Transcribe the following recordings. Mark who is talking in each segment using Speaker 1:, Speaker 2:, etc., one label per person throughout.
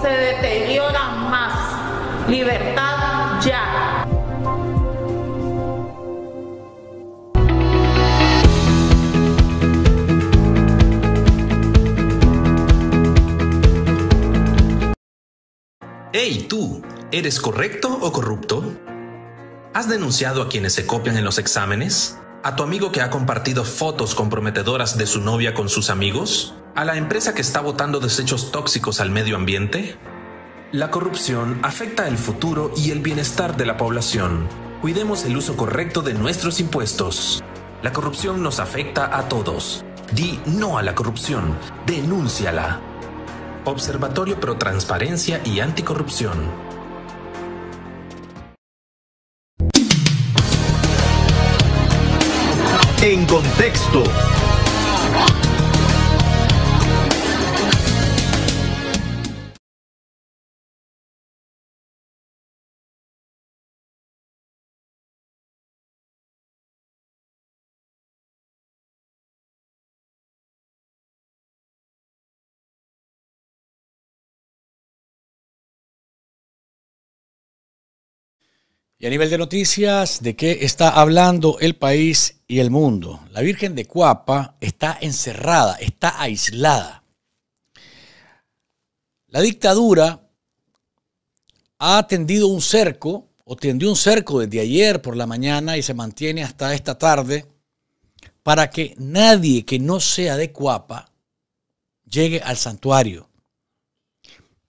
Speaker 1: se deteriora más. Libertad ya.
Speaker 2: Hey tú, ¿eres correcto o corrupto? ¿Has denunciado a quienes se copian en los exámenes? ¿A tu amigo que ha compartido fotos comprometedoras de su novia con sus amigos? ¿A la empresa que está botando desechos tóxicos al medio ambiente? La corrupción afecta el futuro y el bienestar de la población. Cuidemos el uso correcto de nuestros impuestos. La corrupción nos afecta a todos. Di no a la corrupción. Denúnciala. Observatorio Pro Transparencia y Anticorrupción.
Speaker 3: En contexto.
Speaker 4: Y a nivel de noticias, ¿de qué está hablando el país y el mundo? La Virgen de Cuapa está encerrada, está aislada. La dictadura ha tendido un cerco, o tendió un cerco desde ayer por la mañana y se mantiene hasta esta tarde, para que nadie que no sea de Cuapa llegue al santuario.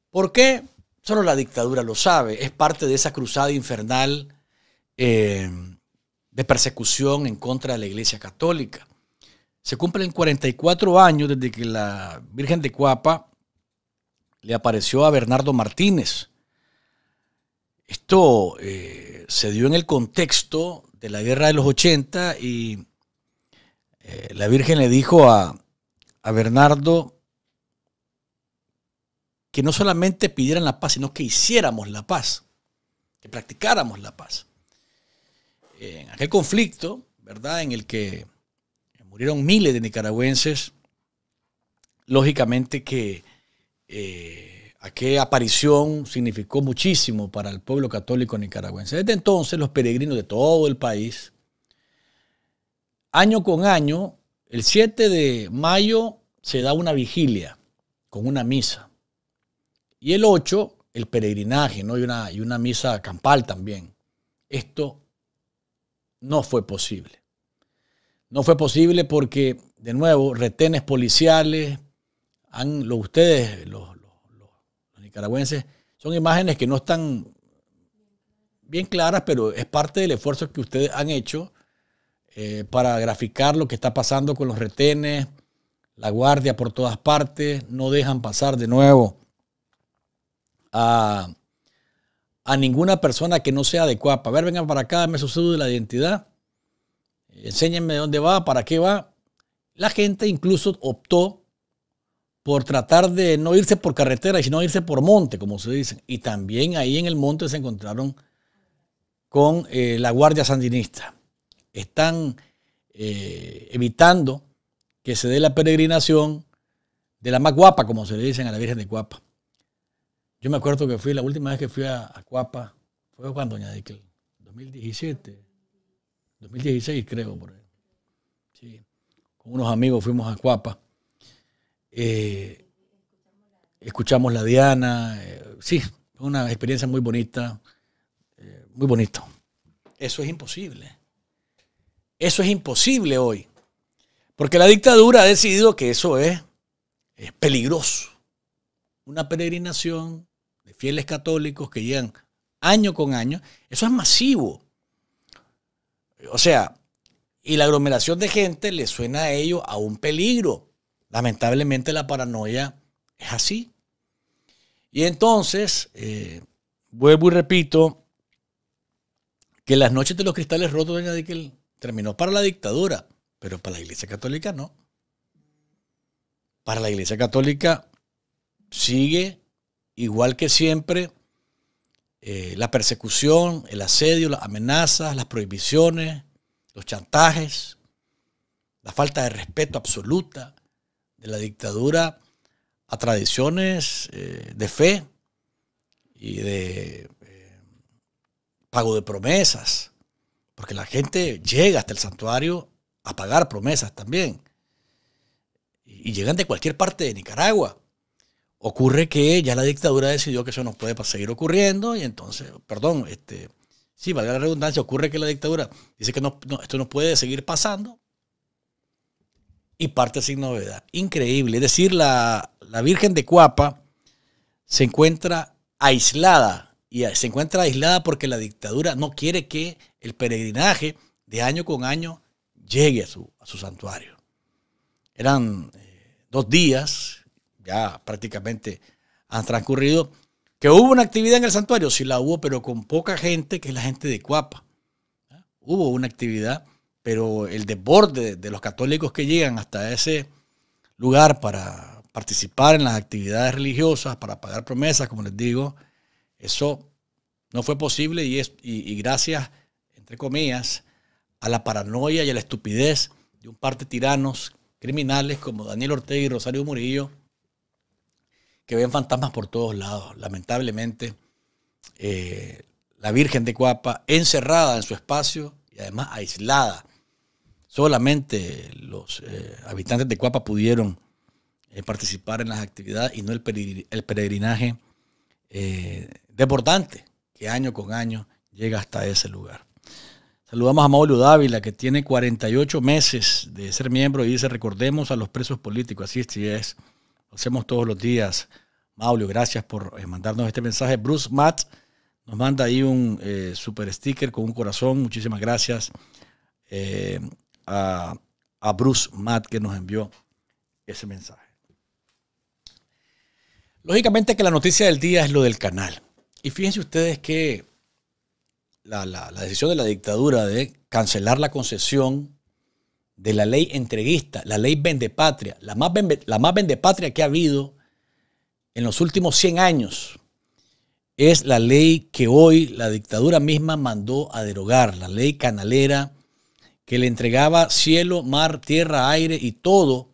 Speaker 4: ¿Por qué? Solo la dictadura lo sabe. Es parte de esa cruzada infernal eh, de persecución en contra de la Iglesia Católica. Se cumplen 44 años desde que la Virgen de Cuapa le apareció a Bernardo Martínez. Esto eh, se dio en el contexto de la guerra de los 80 y eh, la Virgen le dijo a, a Bernardo que no solamente pidieran la paz, sino que hiciéramos la paz, que practicáramos la paz. En aquel conflicto, ¿verdad? En el que murieron miles de nicaragüenses, lógicamente que eh, aquella aparición significó muchísimo para el pueblo católico nicaragüense. Desde entonces los peregrinos de todo el país, año con año, el 7 de mayo se da una vigilia con una misa. Y el 8, el peregrinaje, ¿no? Y una, y una misa campal también. Esto no fue posible. No fue posible porque, de nuevo, retenes policiales, han, ustedes, los, nicaragüenses, son imágenes que no están bien claras, pero es parte del esfuerzo que ustedes han hecho eh, para graficar lo que está pasando con los retenes, la guardia por todas partes, no dejan pasar de nuevo a, ninguna persona que no sea adecuada. A ver, vengan para acá, me de la identidad, enséñenme dónde va, para qué va. La gente incluso optó por tratar de no irse por carretera, sino irse por monte, como se dice. Y también ahí en el monte se encontraron con eh, la Guardia Sandinista. Están eh, evitando que se dé la peregrinación de la más guapa, como se le dicen a la Virgen de Guapa. Yo me acuerdo que fui, la última vez que fui a, Acuapa, Cuapa fue cuando Doña 2017, 2016 creo, por ahí. Sí. Con unos amigos fuimos a Cuapa. Eh, escuchamos la Diana. Eh, sí, fue una experiencia muy bonita, eh, muy bonito. Eso es imposible. Eso es imposible hoy. Porque la dictadura ha decidido que eso es, es peligroso. Una peregrinación fieles católicos que llegan año con año, eso es masivo. O sea, y la aglomeración de gente le suena a ello a un peligro. Lamentablemente la paranoia es así. Y entonces, eh, vuelvo y repito, que las noches de los cristales rotos de Dickel, terminó para la dictadura, pero para la Iglesia Católica no. Para la Iglesia Católica sigue igual que siempre, eh, la persecución, el asedio, las amenazas, las prohibiciones, los chantajes, la falta de respeto absoluta de la dictadura a tradiciones eh, de fe y de eh, pago de promesas, porque la gente llega hasta el santuario a pagar promesas también. y llegan de cualquier parte de Nicaragua. Ocurre que ya la dictadura decidió que eso no puede seguir ocurriendo y entonces, perdón, este, sí, valga la redundancia, ocurre que la dictadura dice que esto no, puede seguir pasando y parte sin novedad. Increíble. Es decir, la, Virgen de Cuapa se encuentra aislada y se encuentra aislada porque la dictadura no quiere que el peregrinaje de año con año llegue a su, santuario. Eran eh, dos días ya prácticamente han transcurrido, que hubo una actividad en el santuario, sí la hubo, pero con poca gente, que es la gente de Cuapa. Hubo una actividad, pero el desborde de los católicos que llegan hasta ese lugar para participar en las actividades religiosas, para pagar promesas, como les digo, eso no fue posible y, es, y gracias, entre comillas, a la paranoia y a la estupidez de un par de tiranos criminales como Daniel Ortega y Rosario Murillo, que ven fantasmas por todos lados. Lamentablemente, eh, la Virgen de Cuapa, encerrada en su espacio y además aislada. Solamente los eh, habitantes de Cuapa pudieron eh, participar en las actividades y no el, peregrinaje deportante que año con año llega hasta ese lugar. Saludamos a Mauro Dávila, que tiene 48 meses de ser miembro y dice, recordemos a los presos políticos, así es, lo hacemos todos los días. Maulio, gracias por eh, mandarnos este mensaje. Bruce Matt nos manda ahí un eh, super sticker con un corazón. Muchísimas gracias eh, a, Bruce Matt que nos envió ese mensaje. Lógicamente que la noticia del día es lo del canal. Y fíjense ustedes que la decisión de la dictadura de cancelar la concesión de la ley entreguista, la ley vendepatria, la más, la más vendepatria que ha habido en los últimos 100 años, es la ley que hoy la dictadura misma mandó a derogar, la ley canalera que le entregaba cielo, mar, tierra, aire y todo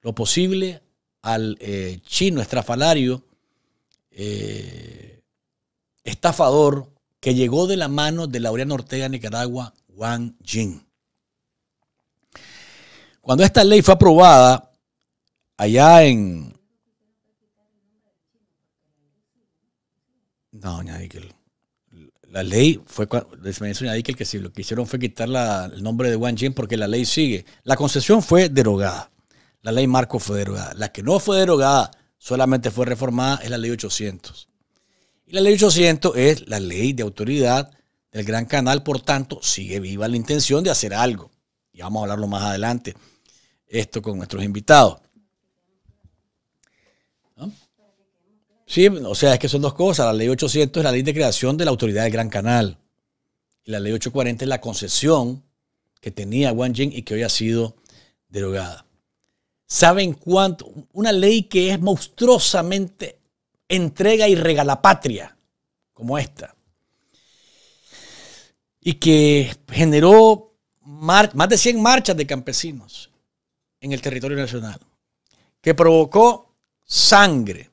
Speaker 4: lo posible al eh, chino estrafalario, eh, estafador, que llegó de la mano de Laureano Ortega Nicaragua, Wang Jing. Cuando esta ley fue aprobada allá en... No, Diquel. La ley fue, dice doña que si lo que hicieron fue quitar el nombre de Wang Jin porque la ley sigue. La concesión fue derogada. La ley Marco fue derogada. La que no fue derogada, solamente fue reformada, es la ley 800. Y la ley 800 es la ley de autoridad del Gran Canal, por tanto, sigue viva la intención de hacer algo y vamos a hablarlo más adelante, esto con nuestros invitados. Sí, o sea, es que son dos cosas. La ley 800 es la ley de creación de la autoridad del Gran Canal. Y la ley 840 es la concesión que tenía Wang Jing y que hoy ha sido derogada. ¿Saben cuánto? Una ley que es monstruosamente entrega y regala patria, como esta. Y que generó más de 100 marchas de campesinos en el territorio nacional, que provocó sangre,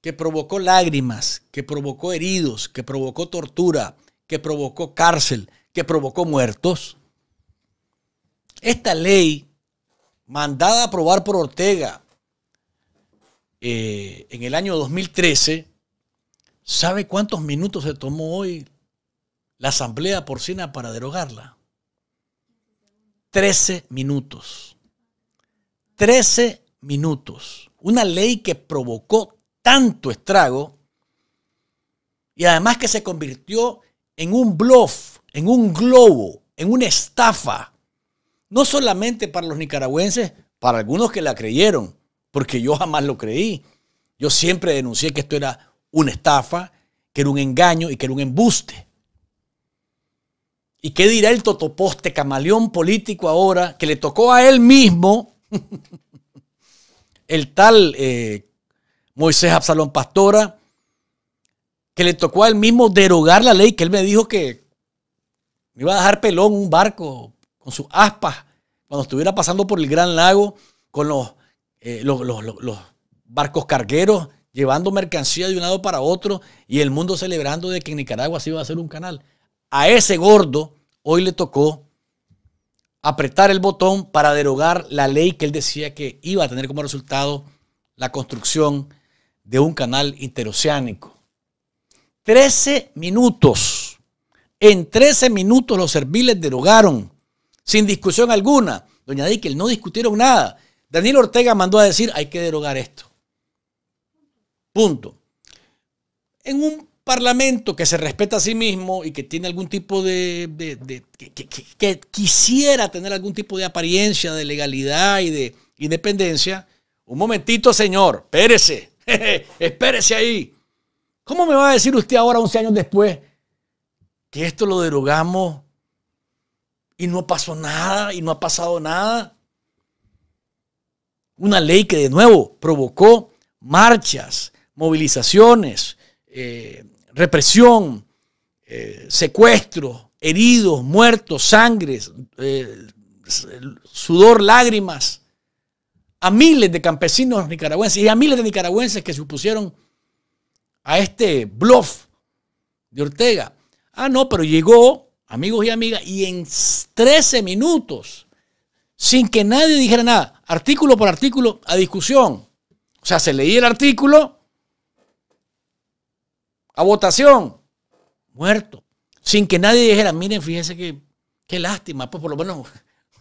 Speaker 4: que provocó lágrimas, que provocó heridos, que provocó tortura, que provocó cárcel, que provocó muertos. Esta ley, mandada a aprobar por Ortega eh, en el año 2013, ¿sabe cuántos minutos se tomó hoy la Asamblea Porcina para derogarla? 13 minutos. 13 minutos. Una ley que provocó tanto estrago y además que se convirtió en un bluff, en un globo, en una estafa. No solamente para los nicaragüenses, para algunos que la creyeron, porque yo jamás lo creí. Yo siempre denuncié que esto era una estafa, que era un engaño y que era un embuste. ¿Y qué dirá el totoposte camaleón político ahora que le tocó a él mismo el tal eh, Moisés Absalón Pastora, que le tocó a él mismo derogar la ley que él me dijo que me iba a dejar pelón un barco con sus aspas cuando estuviera pasando por el Gran Lago con los, eh, los, los barcos cargueros llevando mercancía de un lado para otro y el mundo celebrando de que en Nicaragua se iba a ser un canal a ese gordo hoy le tocó apretar el botón para derogar la ley que él decía que iba a tener como resultado la construcción de un canal interoceánico. Trece minutos. En trece minutos los serviles derogaron, sin discusión alguna. Doña Dickel, no discutieron nada. Daniel Ortega mandó a decir, hay que derogar esto. Punto. En un parlamento que se respeta a sí mismo y que tiene algún tipo de, que, quisiera tener algún tipo de apariencia de legalidad y de independencia, un momentito, señor, espérese, espérese ahí. ¿Cómo me va a decir usted ahora, 11 años después, que esto lo derogamos y no pasó nada y no ha pasado nada? Una ley que de nuevo provocó marchas, movilizaciones, eh, represión, eh, secuestro, secuestros, heridos, muertos, sangres, eh, sudor, lágrimas, a miles de campesinos nicaragüenses y a miles de nicaragüenses que se opusieron a este bluff de Ortega. Ah, no, pero llegó, amigos y amigas, y en 13 minutos, sin que nadie dijera nada, artículo por artículo, a discusión. O sea, se leía el artículo, a votación, muerto. Sin que nadie dijera, miren, fíjense que qué lástima, pues por lo menos,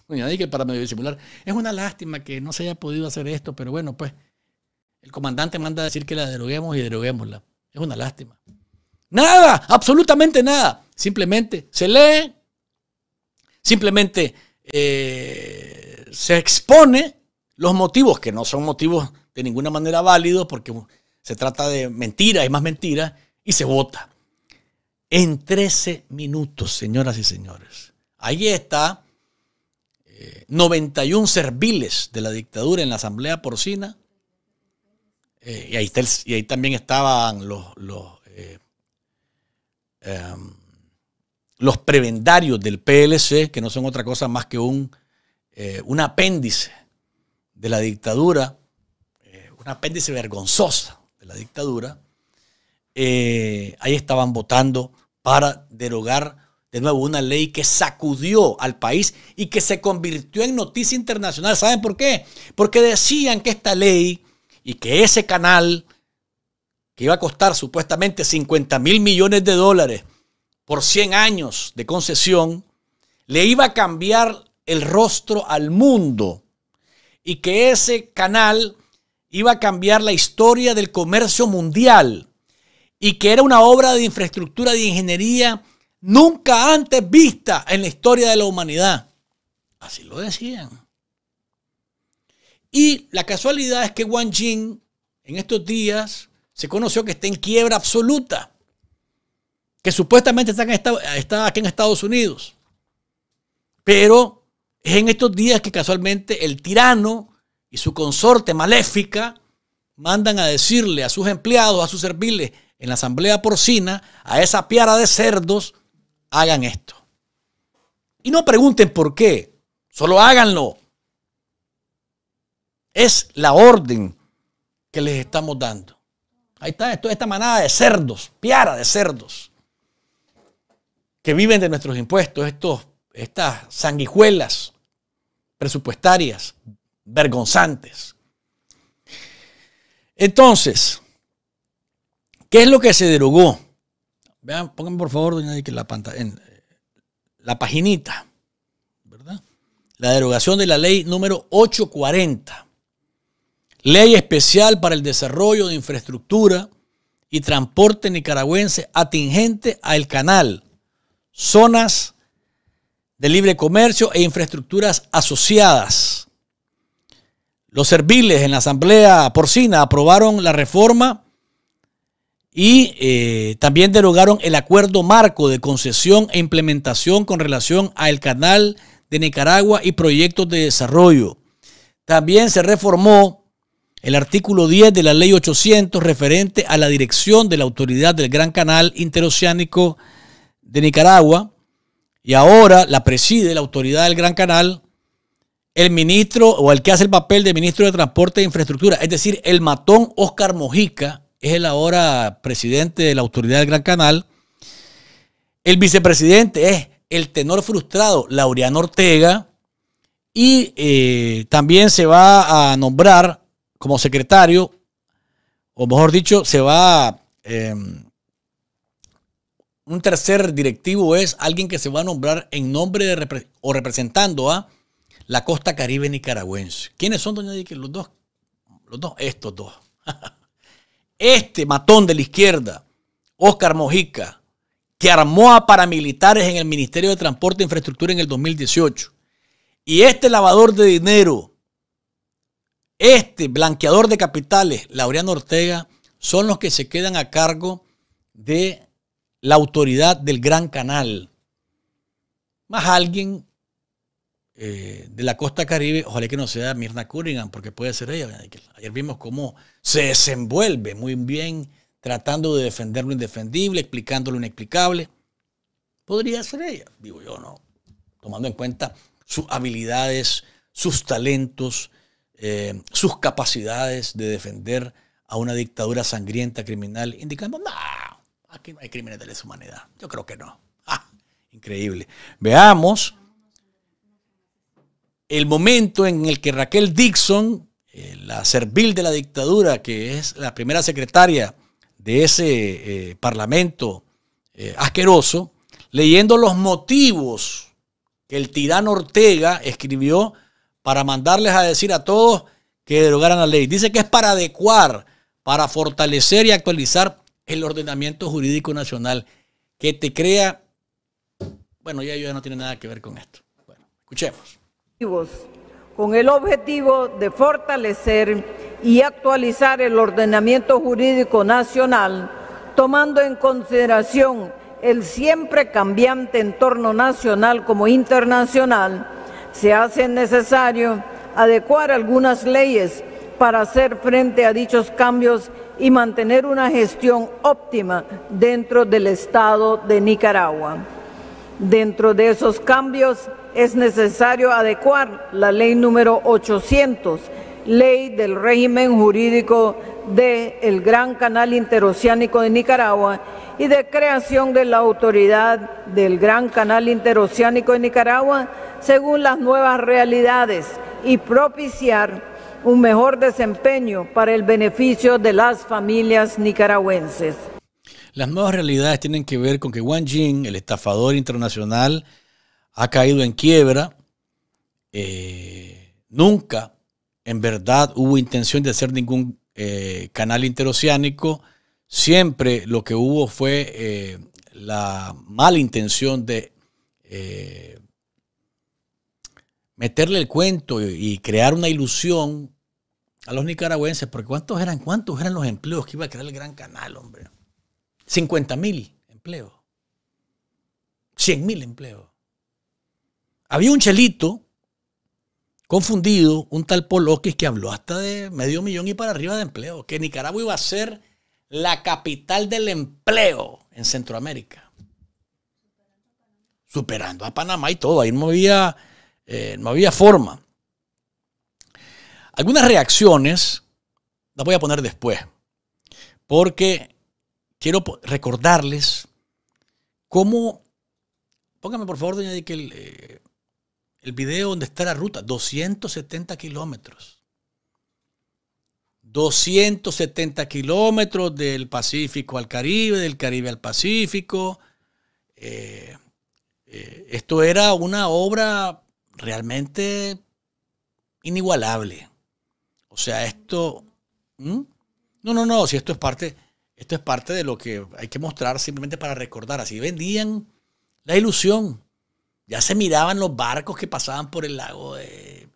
Speaker 4: nadie que para medio disimular, es una lástima que no se haya podido hacer esto, pero bueno, pues el comandante manda a decir que la deroguemos y deroguémosla. Es una lástima. Nada, absolutamente nada. Simplemente se lee, simplemente eh, se expone los motivos, que no son motivos de ninguna manera válidos, porque se trata de mentiras y más mentiras, y se vota. En 13 minutos, señoras y señores. Ahí está 91 eh, serviles de la dictadura en la Asamblea Porcina. Eh, y, ahí también estaban los, los, eh, em, prebendarios del PLC, que no son otra cosa más que un, un apéndice de la dictadura, un apéndice vergonzoso de la dictadura eh, ahí estaban votando para derogar de nuevo una ley que sacudió al país y que se convirtió en noticia internacional. ¿Saben por qué? Porque decían que esta ley y que ese canal que iba a costar supuestamente 50 mil millones de dólares por 100 años de concesión, le iba a cambiar el rostro al mundo y que ese canal iba a cambiar la historia del comercio mundial y que era una obra de infraestructura de ingeniería nunca antes vista en la historia de la humanidad. Así lo decían. Y la casualidad es que Wang Jing en estos días se conoció que está en quiebra absoluta, que supuestamente está, está aquí en Estados Unidos. Pero es en estos días que casualmente el tirano y su consorte maléfica mandan a decirle a sus empleados, a sus serviles, en la asamblea porcina a esa piara de cerdos, hagan esto. Y no pregunten por qué, solo háganlo. Es la orden que les estamos dando. Ahí está, esto esta manada de cerdos, piara de cerdos, que viven de nuestros impuestos, estos, estas sanguijuelas presupuestarias vergonzantes. Entonces, ¿Qué es lo que se derogó? Vean, pónganme por favor, doña Dick, la, en, eh, la paginita, ¿verdad? La derogación de la ley número 840. Ley especial para el desarrollo de infraestructura y transporte nicaragüense atingente al canal, zonas de libre comercio e infraestructuras asociadas. Los serviles en la Asamblea Porcina aprobaron la reforma y eh, también derogaron el acuerdo marco de concesión e implementación con relación al canal de Nicaragua y proyectos de desarrollo. También se reformó el artículo 10 de la ley 800 referente a la dirección de la autoridad del Gran Canal Interoceánico de Nicaragua y ahora la preside la autoridad del Gran Canal el ministro o el que hace el papel de ministro de Transporte e Infraestructura, es decir, el matón Oscar Mojica, es el ahora presidente de la Autoridad del Gran Canal. El vicepresidente es el tenor frustrado Laureano Ortega. Y eh, también se va a nombrar como secretario, o mejor dicho, se va a em, un tercer directivo es alguien que se va a nombrar en nombre de o representando a la costa caribe nicaragüense. ¿Quiénes son, doña Dique? Los dos, los dos, estos dos. este matón de la izquierda, Oscar Mojica, que armó a paramilitares en el Ministerio de Transporte e Infraestructura en el 2018, y este lavador de dinero, este blanqueador de capitales, Laureano Ortega, son los que se quedan a cargo de la autoridad del Gran Canal. Más alguien eh, de la costa caribe, ojalá que no sea Mirna Cunningham, porque puede ser ella. Ayer vimos cómo se desenvuelve muy bien, tratando de defender lo indefendible, explicando lo inexplicable. Podría ser ella, digo yo, ¿no? Tomando en cuenta sus habilidades, sus talentos, eh, sus capacidades de defender a una dictadura sangrienta, criminal, indicando, no, aquí no hay crímenes de lesa humanidad. Yo creo que no. Ah, increíble. Veamos el momento en el que Raquel Dixon, eh, la servil de la dictadura, que es la primera secretaria de ese eh, parlamento eh, asqueroso, leyendo los motivos que el tirano Ortega escribió para mandarles a decir a todos que derogaran la ley. Dice que es para adecuar, para fortalecer y actualizar el ordenamiento jurídico nacional que te crea... Bueno, ya, ya no tiene nada que ver con esto. Bueno, escuchemos
Speaker 1: con el objetivo de fortalecer y actualizar el ordenamiento jurídico nacional, tomando en consideración el siempre cambiante entorno nacional como internacional, se hace necesario adecuar algunas leyes para hacer frente a dichos cambios y mantener una gestión óptima dentro del Estado de Nicaragua. Dentro de esos cambios es necesario adecuar la ley número 800, ley del régimen jurídico del el Gran Canal Interoceánico de Nicaragua y de creación de la autoridad del Gran Canal Interoceánico de Nicaragua según las nuevas realidades y propiciar un mejor desempeño para el beneficio de las familias nicaragüenses.
Speaker 4: Las nuevas realidades tienen que ver con que Wang Jing, el estafador internacional, ha caído en quiebra. Eh, nunca, en verdad, hubo intención de hacer ningún eh, canal interoceánico. Siempre lo que hubo fue eh, la mala intención de meterle el cuento y, crear una ilusión a los nicaragüenses, porque ¿cuántos eran, cuántos eran los empleos que iba a crear el Gran Canal, hombre? 50 mil empleos. 100 mil empleos. Había un chelito confundido, un tal Poloquis que habló hasta de medio millón y para arriba de empleo, que Nicaragua iba a ser la capital del empleo en Centroamérica. Superando a Panamá y todo, ahí no había, eh, no había forma. Algunas reacciones las voy a poner después, porque quiero recordarles cómo, póngame por favor, doña Dickel, eh, el video donde está la ruta, 270 kilómetros. 270 kilómetros del Pacífico al Caribe, del Caribe al Pacífico. Eh, eh, esto era una obra realmente inigualable. O sea, esto... No, no, no, si esto es parte... Esto es parte de lo que hay que mostrar simplemente para recordar. Así vendían la ilusión ya se miraban los barcos que pasaban por el lago. Eh,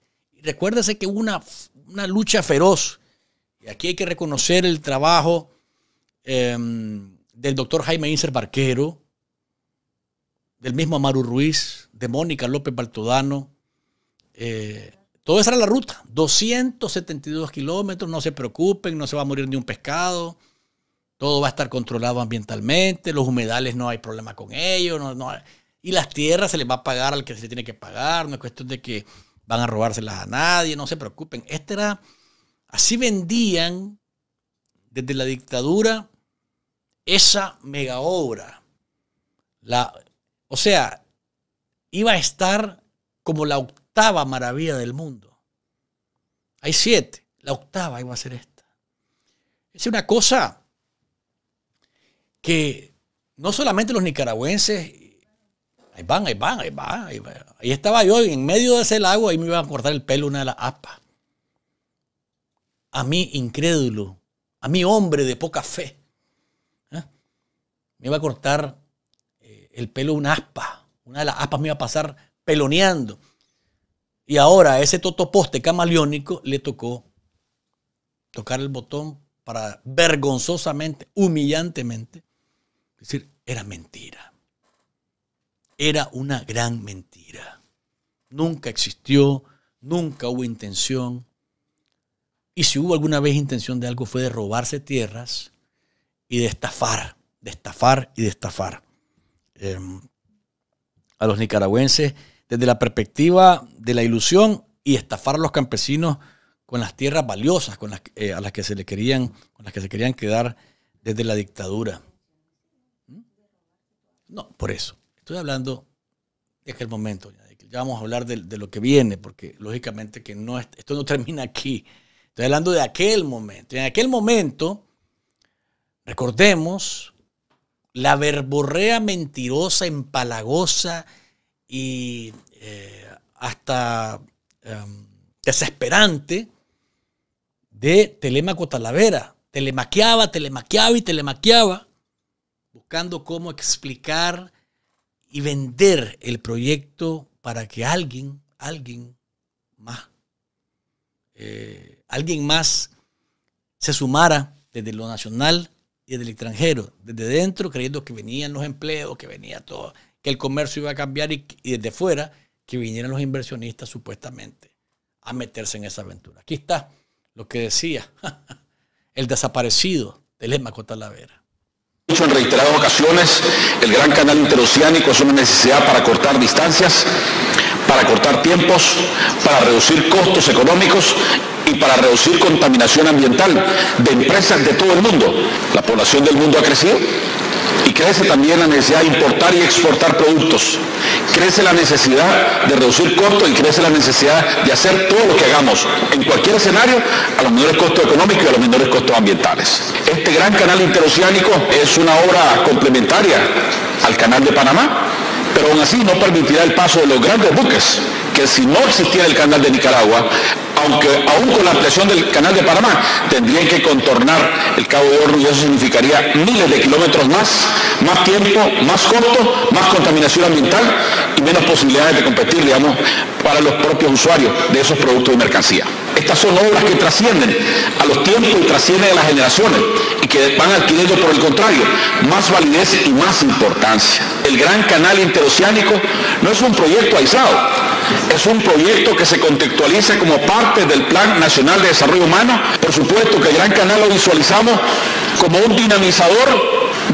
Speaker 4: recuérdese que hubo una, una, lucha feroz. Y aquí hay que reconocer el trabajo em, del doctor Jaime Inser Barquero, del mismo Amaru Ruiz, de Mónica López Baltodano. Eh, todo esa era la ruta. 272 kilómetros, no se preocupen, no se va a morir ni un pescado. Todo va a estar controlado ambientalmente, los humedales no hay problema con ellos. No, no y las tierras se les va a pagar al que se tiene que pagar, no es cuestión de que van a robárselas a nadie, no se preocupen. Esta era, así vendían desde la dictadura esa mega obra. La, o sea, iba a estar como la octava maravilla del mundo. Hay siete, la octava iba a ser esta. Es una cosa que no solamente los nicaragüenses Ahí van, ahí van, ahí van. Ahí, estaba yo en medio de ese lago, ahí me iba a cortar el pelo una de las aspas. A mí incrédulo, a mí hombre de poca fe. ¿eh? Me iba a cortar eh, el pelo una aspa. Una de las aspas me iba a pasar peloneando. Y ahora a ese totoposte camaleónico le tocó tocar el botón para vergonzosamente, humillantemente, decir, era mentira era una gran mentira. Nunca existió, nunca hubo intención. Y si hubo alguna vez intención de algo fue de robarse tierras y de estafar, de estafar y de estafar. Em, a los nicaragüenses desde la perspectiva de la ilusión y estafar a los campesinos con las tierras valiosas con las, eh, a las que se le querían, con las que se querían quedar desde la dictadura. ¿Mm? No, por eso. Estoy hablando de aquel momento, ya vamos a hablar de, lo que viene, porque lógicamente que no, esto no termina aquí. Estoy hablando de aquel momento. Y en aquel momento, recordemos la verborrea mentirosa, empalagosa y eh, hasta em, desesperante de Telemaco Talavera. Telemaqueaba, telemaqueaba y telemaqueaba, buscando cómo explicar y vender el proyecto para que alguien, alguien más, eh, alguien más se sumara desde lo nacional y desde el extranjero, desde dentro, creyendo que venían los empleos, que venía todo, que el comercio iba a cambiar y, desde fuera, que vinieran los inversionistas supuestamente a meterse en esa aventura. Aquí está lo que decía el desaparecido de Lema Cotalavera
Speaker 5: en reiteradas ocasiones, el gran canal interoceánico es una necesidad para cortar distancias, para cortar tiempos, para reducir costos económicos y para reducir contaminación ambiental de empresas de todo el mundo. La población del mundo ha crecido, y crece también la necesidad de importar y exportar productos. Crece la necesidad de reducir costos y crece la necesidad de hacer todo lo que hagamos en cualquier escenario a los menores costos económicos y a los menores costos ambientales. Este gran canal interoceánico es una obra complementaria al canal de Panamá, pero aún así no permitirá el paso de los grandes buques que si no existiera el canal de Nicaragua, aunque aún con la ampliación del canal de Panamá, tendrían que contornar el Cabo de Hornos y eso significaría miles de kilómetros más, más tiempo, más costo, más contaminación ambiental y menos posibilidades de competir, digamos, para los propios usuarios de esos productos y mercancías. Estas son obras que trascienden a los tiempos y trascienden a las generaciones y que van adquiriendo, por el contrario, más validez y más importancia. El Gran Canal Interoceánico no es un proyecto aislado, es un proyecto que se contextualiza como parte del Plan Nacional de Desarrollo Humano. Por supuesto que el Gran Canal lo visualizamos como un dinamizador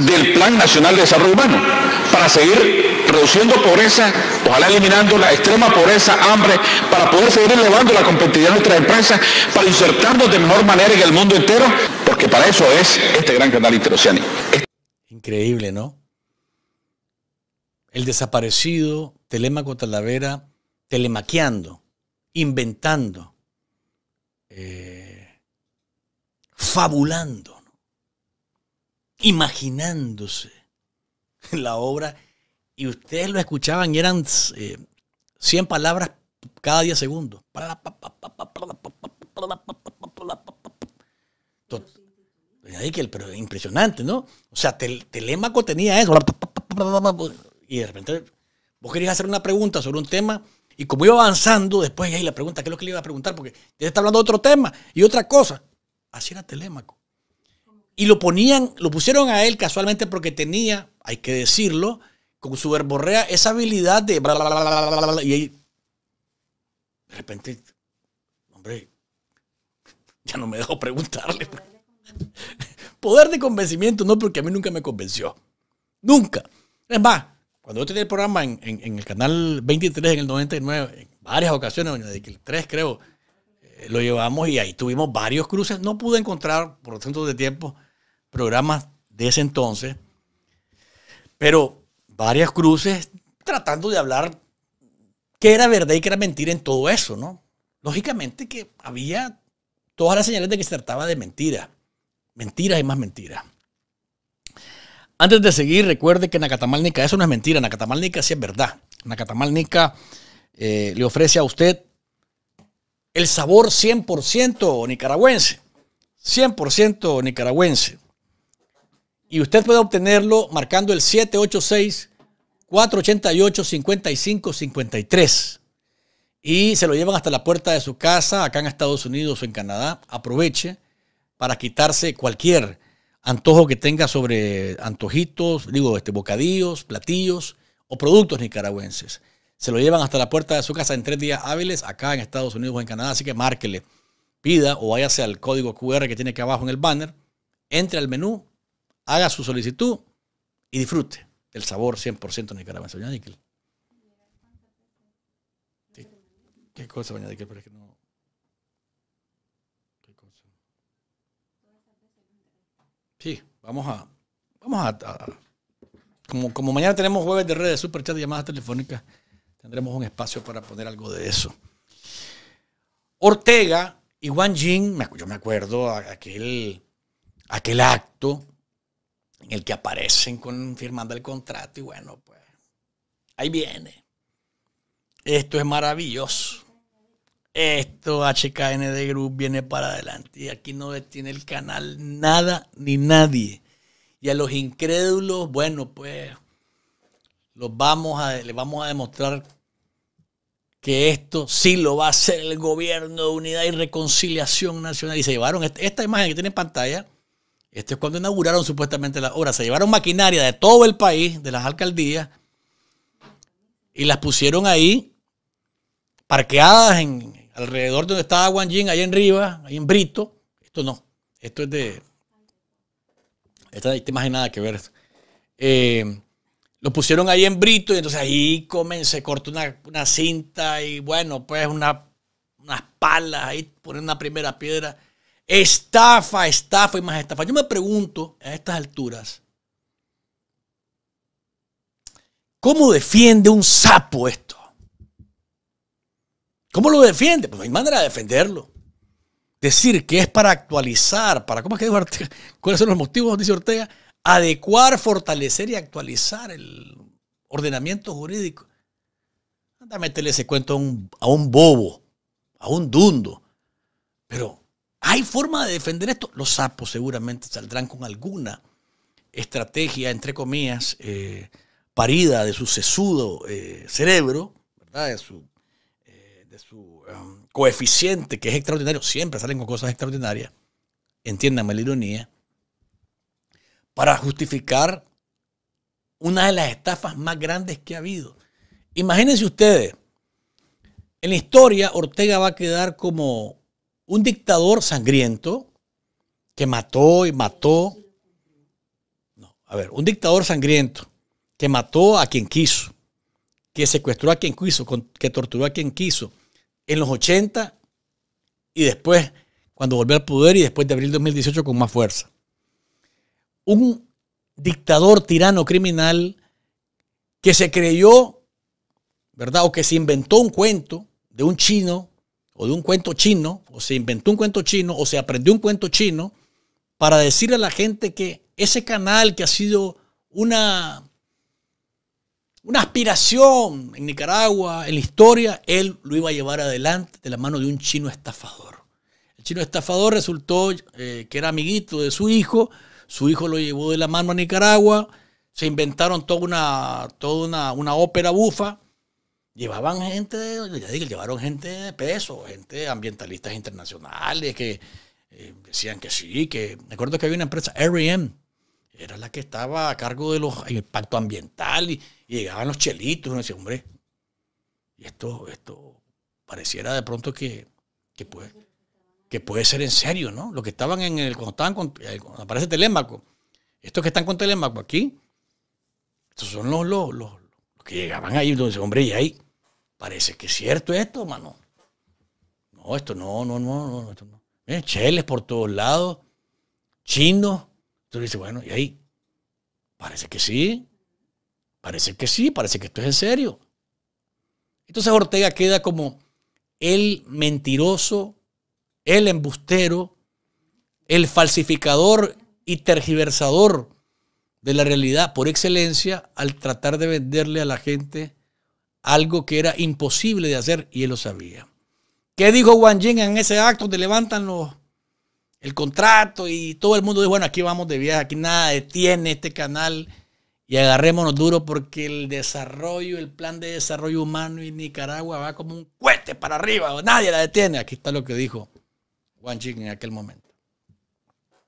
Speaker 5: del Plan Nacional de Desarrollo Humano para seguir reduciendo pobreza, ojalá eliminando la extrema pobreza, hambre, para poder seguir elevando la competitividad de nuestras empresas, para insertarnos de mejor manera en el mundo entero, porque para eso es este gran canal interoceánico.
Speaker 4: Increíble, ¿no? El desaparecido Telemaco Talavera telemaqueando, inventando, fabulando, imaginándose la obra. Y ustedes lo escuchaban y eran 100 palabras cada 10 segundos. Pero impresionante, ¿no? O sea, Telemaco Telémaco tenía eso. Y de repente vos querías hacer una pregunta sobre un tema y como iba avanzando, después ahí la pregunta, ¿qué es lo que le iba a preguntar? Porque él está hablando de otro tema y otra cosa. Así era Telémaco. Y lo ponían, lo pusieron a él casualmente porque tenía, hay que decirlo, con su verborrea, esa habilidad de y ahí, de repente, hombre, ya no me dejo preguntarle. Poder de convencimiento, no, porque a mí nunca me convenció. Nunca. Es más, cuando yo tenía el programa en, el canal 23 en el 99, en varias ocasiones, desde el 3 creo, eh, lo llevamos y ahí tuvimos varios cruces. No pude encontrar, por tanto de tiempo, programas de ese entonces, pero varias cruces tratando de hablar qué era verdad y qué era mentira en todo eso, ¿no? Lógicamente que había todas las señales de que se trataba de mentira. Mentiras y más mentiras. Antes de seguir, recuerde que Nacatamalnica, eso no es mentira, Nacatamalnica sí es verdad. Nacatamalnica eh, le ofrece a usted el sabor 100% nicaragüense. 100% nicaragüense. Y usted puede obtenerlo marcando el 786-488-5553. Y se lo llevan hasta la puerta de su casa, acá en Estados Unidos o en Canadá. Aproveche para quitarse cualquier antojo que tenga sobre antojitos, digo, este, bocadillos, platillos o productos nicaragüenses. Se lo llevan hasta la puerta de su casa en tres días hábiles acá en Estados Unidos o en Canadá, así que márquele, pida o váyase al código QR que tiene que abajo en el banner, entre al menú, haga su solicitud y disfrute del sabor 100% nicaragüense. Doña ¿Qué, cosa, no... Sí, vamos a. Vamos a. como, como mañana tenemos jueves de redes, superchat y llamadas telefónicas, tendremos un espacio para poner algo de eso. Ortega y Wang Jin, yo me acuerdo aquel, aquel acto en el que aparecen firmando el contrato y bueno, pues ahí viene. Esto es maravilloso esto HKND Group viene para adelante y aquí no detiene el canal nada ni nadie. Y a los incrédulos, bueno, pues los vamos a, les vamos a demostrar que esto sí lo va a hacer el gobierno de unidad y reconciliación nacional. Y se llevaron este, esta imagen que tiene en pantalla. Esto es cuando inauguraron supuestamente la obra. Se llevaron maquinaria de todo el país, de las alcaldías, y las pusieron ahí parqueadas en, Alrededor de donde estaba Juan ahí en ahí en Brito. Esto no. Esto es de. Esta tiene más nada que ver. Eh, lo pusieron ahí en Brito y entonces ahí comen, se cortó una, cinta y bueno, pues una, unas palas, ahí ponen una primera piedra. Estafa, estafa y más estafa. Yo me pregunto a estas alturas, ¿cómo defiende un sapo esto? ¿Cómo lo defiende? Pues hay manera de defenderlo. Decir que es para actualizar, para, ¿cómo es que dijo ¿Cuáles son los motivos? Dice Ortega, adecuar, fortalecer y actualizar el ordenamiento jurídico. Anda a meterle ese cuento a un, bobo, a un dundo. Pero hay forma de defender esto. Los sapos seguramente saldrán con alguna estrategia, entre comillas, eh, parida de su sesudo eh, cerebro, ¿verdad? de su su em, coeficiente, que es extraordinario, siempre salen con cosas extraordinarias, entiéndanme la ironía, para justificar una de las estafas más grandes que ha habido. Imagínense ustedes, en la historia Ortega va a quedar como un dictador sangriento que mató y mató. No, a ver, un dictador sangriento que mató a quien quiso, que secuestró a quien quiso, que torturó a quien quiso, en los 80 y después, cuando volvió al poder y después de abril de 2018 con más fuerza. Un dictador, tirano, criminal que se creyó, ¿verdad? O que se inventó un cuento de un chino o de un cuento chino, o se inventó un cuento chino, o se aprendió un cuento chino, para decirle a la gente que ese canal que ha sido una una aspiración en Nicaragua, en la historia, él lo iba a llevar adelante de la mano de un chino estafador. El chino estafador resultó eh, que era amiguito de su hijo, su hijo lo llevó de la mano a Nicaragua, se inventaron toda una, toda una, ópera bufa, llevaban gente, ya digo, llevaron gente de peso, gente ambientalistas internacionales que eh, decían que sí, que me acuerdo que había una empresa, R.E.M., era la que estaba a cargo del pacto ambiental y, llegaban los chelitos, uno decía, hombre, y esto, esto pareciera de pronto que, puede, que puede ser en serio, ¿no? Los que estaban en el, cuando estaban eh, aparece Telémaco, estos que están con Telémaco aquí, estos son los, que llegaban ahí, donde hombre, y ahí, parece que es cierto esto, mano. No, esto no, no, no, no, esto no. Eh, cheles por todos lados, chinos. Entonces dice, bueno, y ahí, parece que sí. Parece que sí, parece que esto es en serio. Entonces Ortega queda como el mentiroso, el embustero, el falsificador y tergiversador de la realidad por excelencia al tratar de venderle a la gente algo que era imposible de hacer y él lo sabía. ¿Qué dijo Wang Jing en ese acto? de levantan los, el contrato y todo el mundo dice, bueno, aquí vamos de viaje, aquí nada detiene este canal y agarrémonos duro porque el desarrollo, el plan de desarrollo humano en Nicaragua va como un cohete para arriba, nadie la detiene. Aquí está lo que dijo Juan Ching en aquel momento.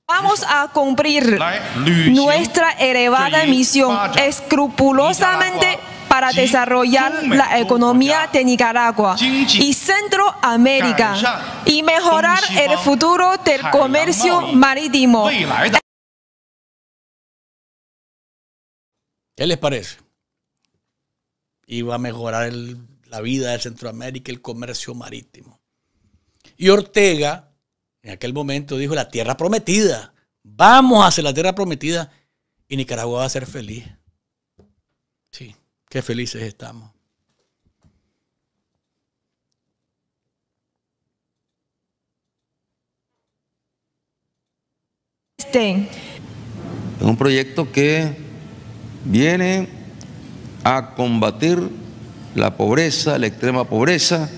Speaker 4: Vamos a
Speaker 6: cumplir nuestra elevada misión escrupulosamente para desarrollar la economía de Nicaragua y Centroamérica y mejorar el futuro del comercio marítimo.
Speaker 4: ¿Qué les parece? Iba a mejorar la vida de Centroamérica, el comercio marítimo. Y Ortega, en aquel momento, dijo, la tierra prometida, vamos a hacer la tierra prometida y Nicaragua va a ser feliz. Sí, qué felices estamos.
Speaker 6: Este.
Speaker 5: Es un proyecto que viene a combatir la pobreza, la extrema pobreza,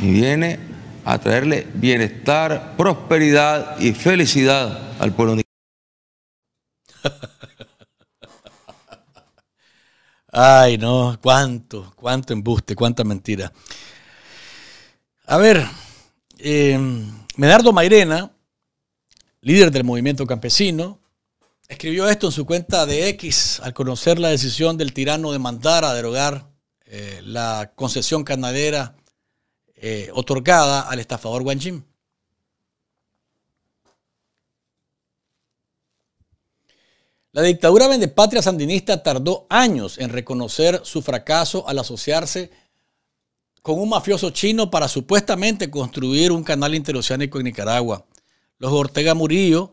Speaker 5: y viene a traerle bienestar, prosperidad y felicidad
Speaker 3: al pueblo
Speaker 4: Ay, no, cuánto, cuánto embuste, cuánta mentira. A ver, eh, Medardo Mairena, líder del movimiento campesino, Escribió esto en su cuenta de X al conocer la decisión del tirano de mandar a derogar eh, la concesión canadera eh, otorgada al estafador Wang Jim. La dictadura vendepatria sandinista tardó años en reconocer su fracaso al asociarse con un mafioso chino para supuestamente construir un canal interoceánico en Nicaragua. Los Ortega Murillo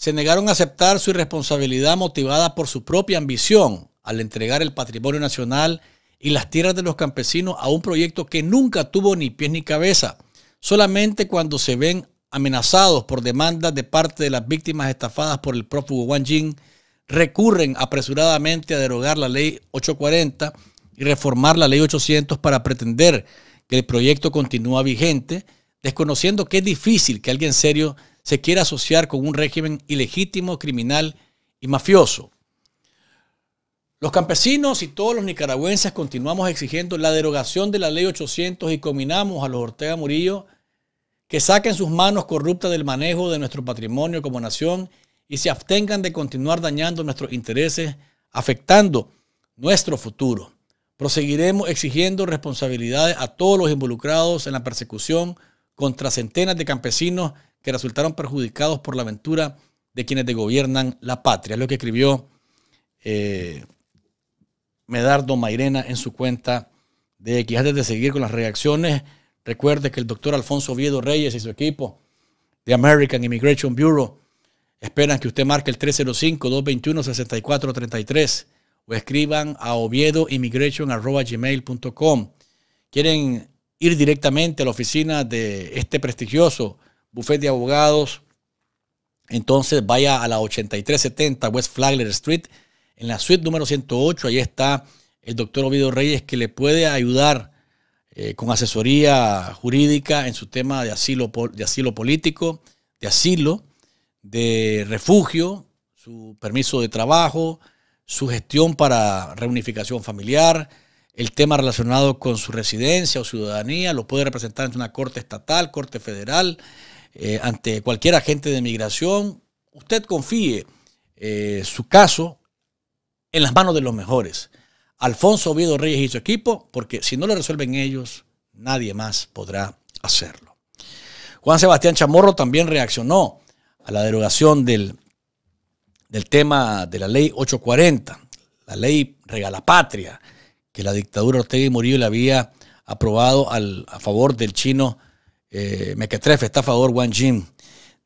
Speaker 4: se negaron a aceptar su irresponsabilidad motivada por su propia ambición al entregar el patrimonio nacional y las tierras de los campesinos a un proyecto que nunca tuvo ni pies ni cabeza, solamente cuando se ven amenazados por demandas de parte de las víctimas estafadas por el prófugo Wang Jing, recurren apresuradamente a derogar la ley 840 y reformar la ley 800 para pretender que el proyecto continúa vigente, desconociendo que es difícil que alguien serio se quiere asociar con un régimen ilegítimo, criminal y mafioso. Los campesinos y todos los nicaragüenses continuamos exigiendo la derogación de la ley 800 y combinamos a los Ortega Murillo que saquen sus manos corruptas del manejo de nuestro patrimonio como nación y se abstengan de continuar dañando nuestros intereses, afectando nuestro futuro. Proseguiremos exigiendo responsabilidades a todos los involucrados en la persecución contra centenas de campesinos que resultaron perjudicados por la aventura de quienes de gobiernan la patria. Es lo que escribió eh, Medardo Mairena en su cuenta de X. Antes de seguir con las reacciones, recuerde que el doctor Alfonso Oviedo Reyes y su equipo de American Immigration Bureau esperan que usted marque el 305-221-6433 o escriban a oviedoimmigration.com. Quieren ir directamente a la oficina de este prestigioso Buffet de abogados. Entonces vaya a la 8370 West Flagler Street, en la suite número 108. Ahí está el doctor Ovidio Reyes que le puede ayudar eh, con asesoría jurídica en su tema de asilo, de asilo político, de asilo, de refugio, su permiso de trabajo, su gestión para reunificación familiar, el tema relacionado con su residencia o ciudadanía, lo puede representar en una corte estatal, corte federal, eh, ante cualquier agente de migración, usted confíe eh, su caso en las manos de los mejores. Alfonso Oviedo Reyes y su equipo, porque si no lo resuelven ellos, nadie más podrá hacerlo. Juan Sebastián Chamorro también reaccionó a la derogación del, del tema de la ley 840, la ley regalapatria, que la dictadura Ortega y Murillo le había aprobado a favor del chino eh, está a favor Juan Jim.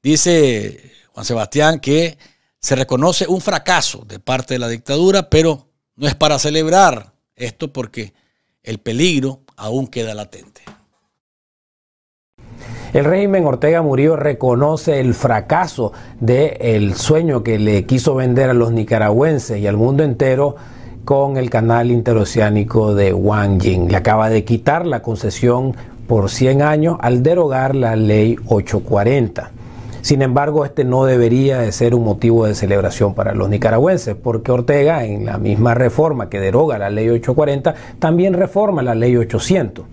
Speaker 4: Dice Juan Sebastián que se reconoce un fracaso de parte de la dictadura, pero no es para celebrar esto porque el peligro aún queda latente.
Speaker 2: El régimen Ortega Murillo reconoce el fracaso del sueño que le quiso vender a los nicaragüenses y al mundo entero con el canal interoceánico de Wang Jin. Le acaba de quitar la concesión por 100 años al derogar la ley 840. Sin embargo, este no debería de ser un motivo de celebración para los nicaragüenses, porque Ortega, en la misma reforma que deroga la ley 840, también reforma la ley 800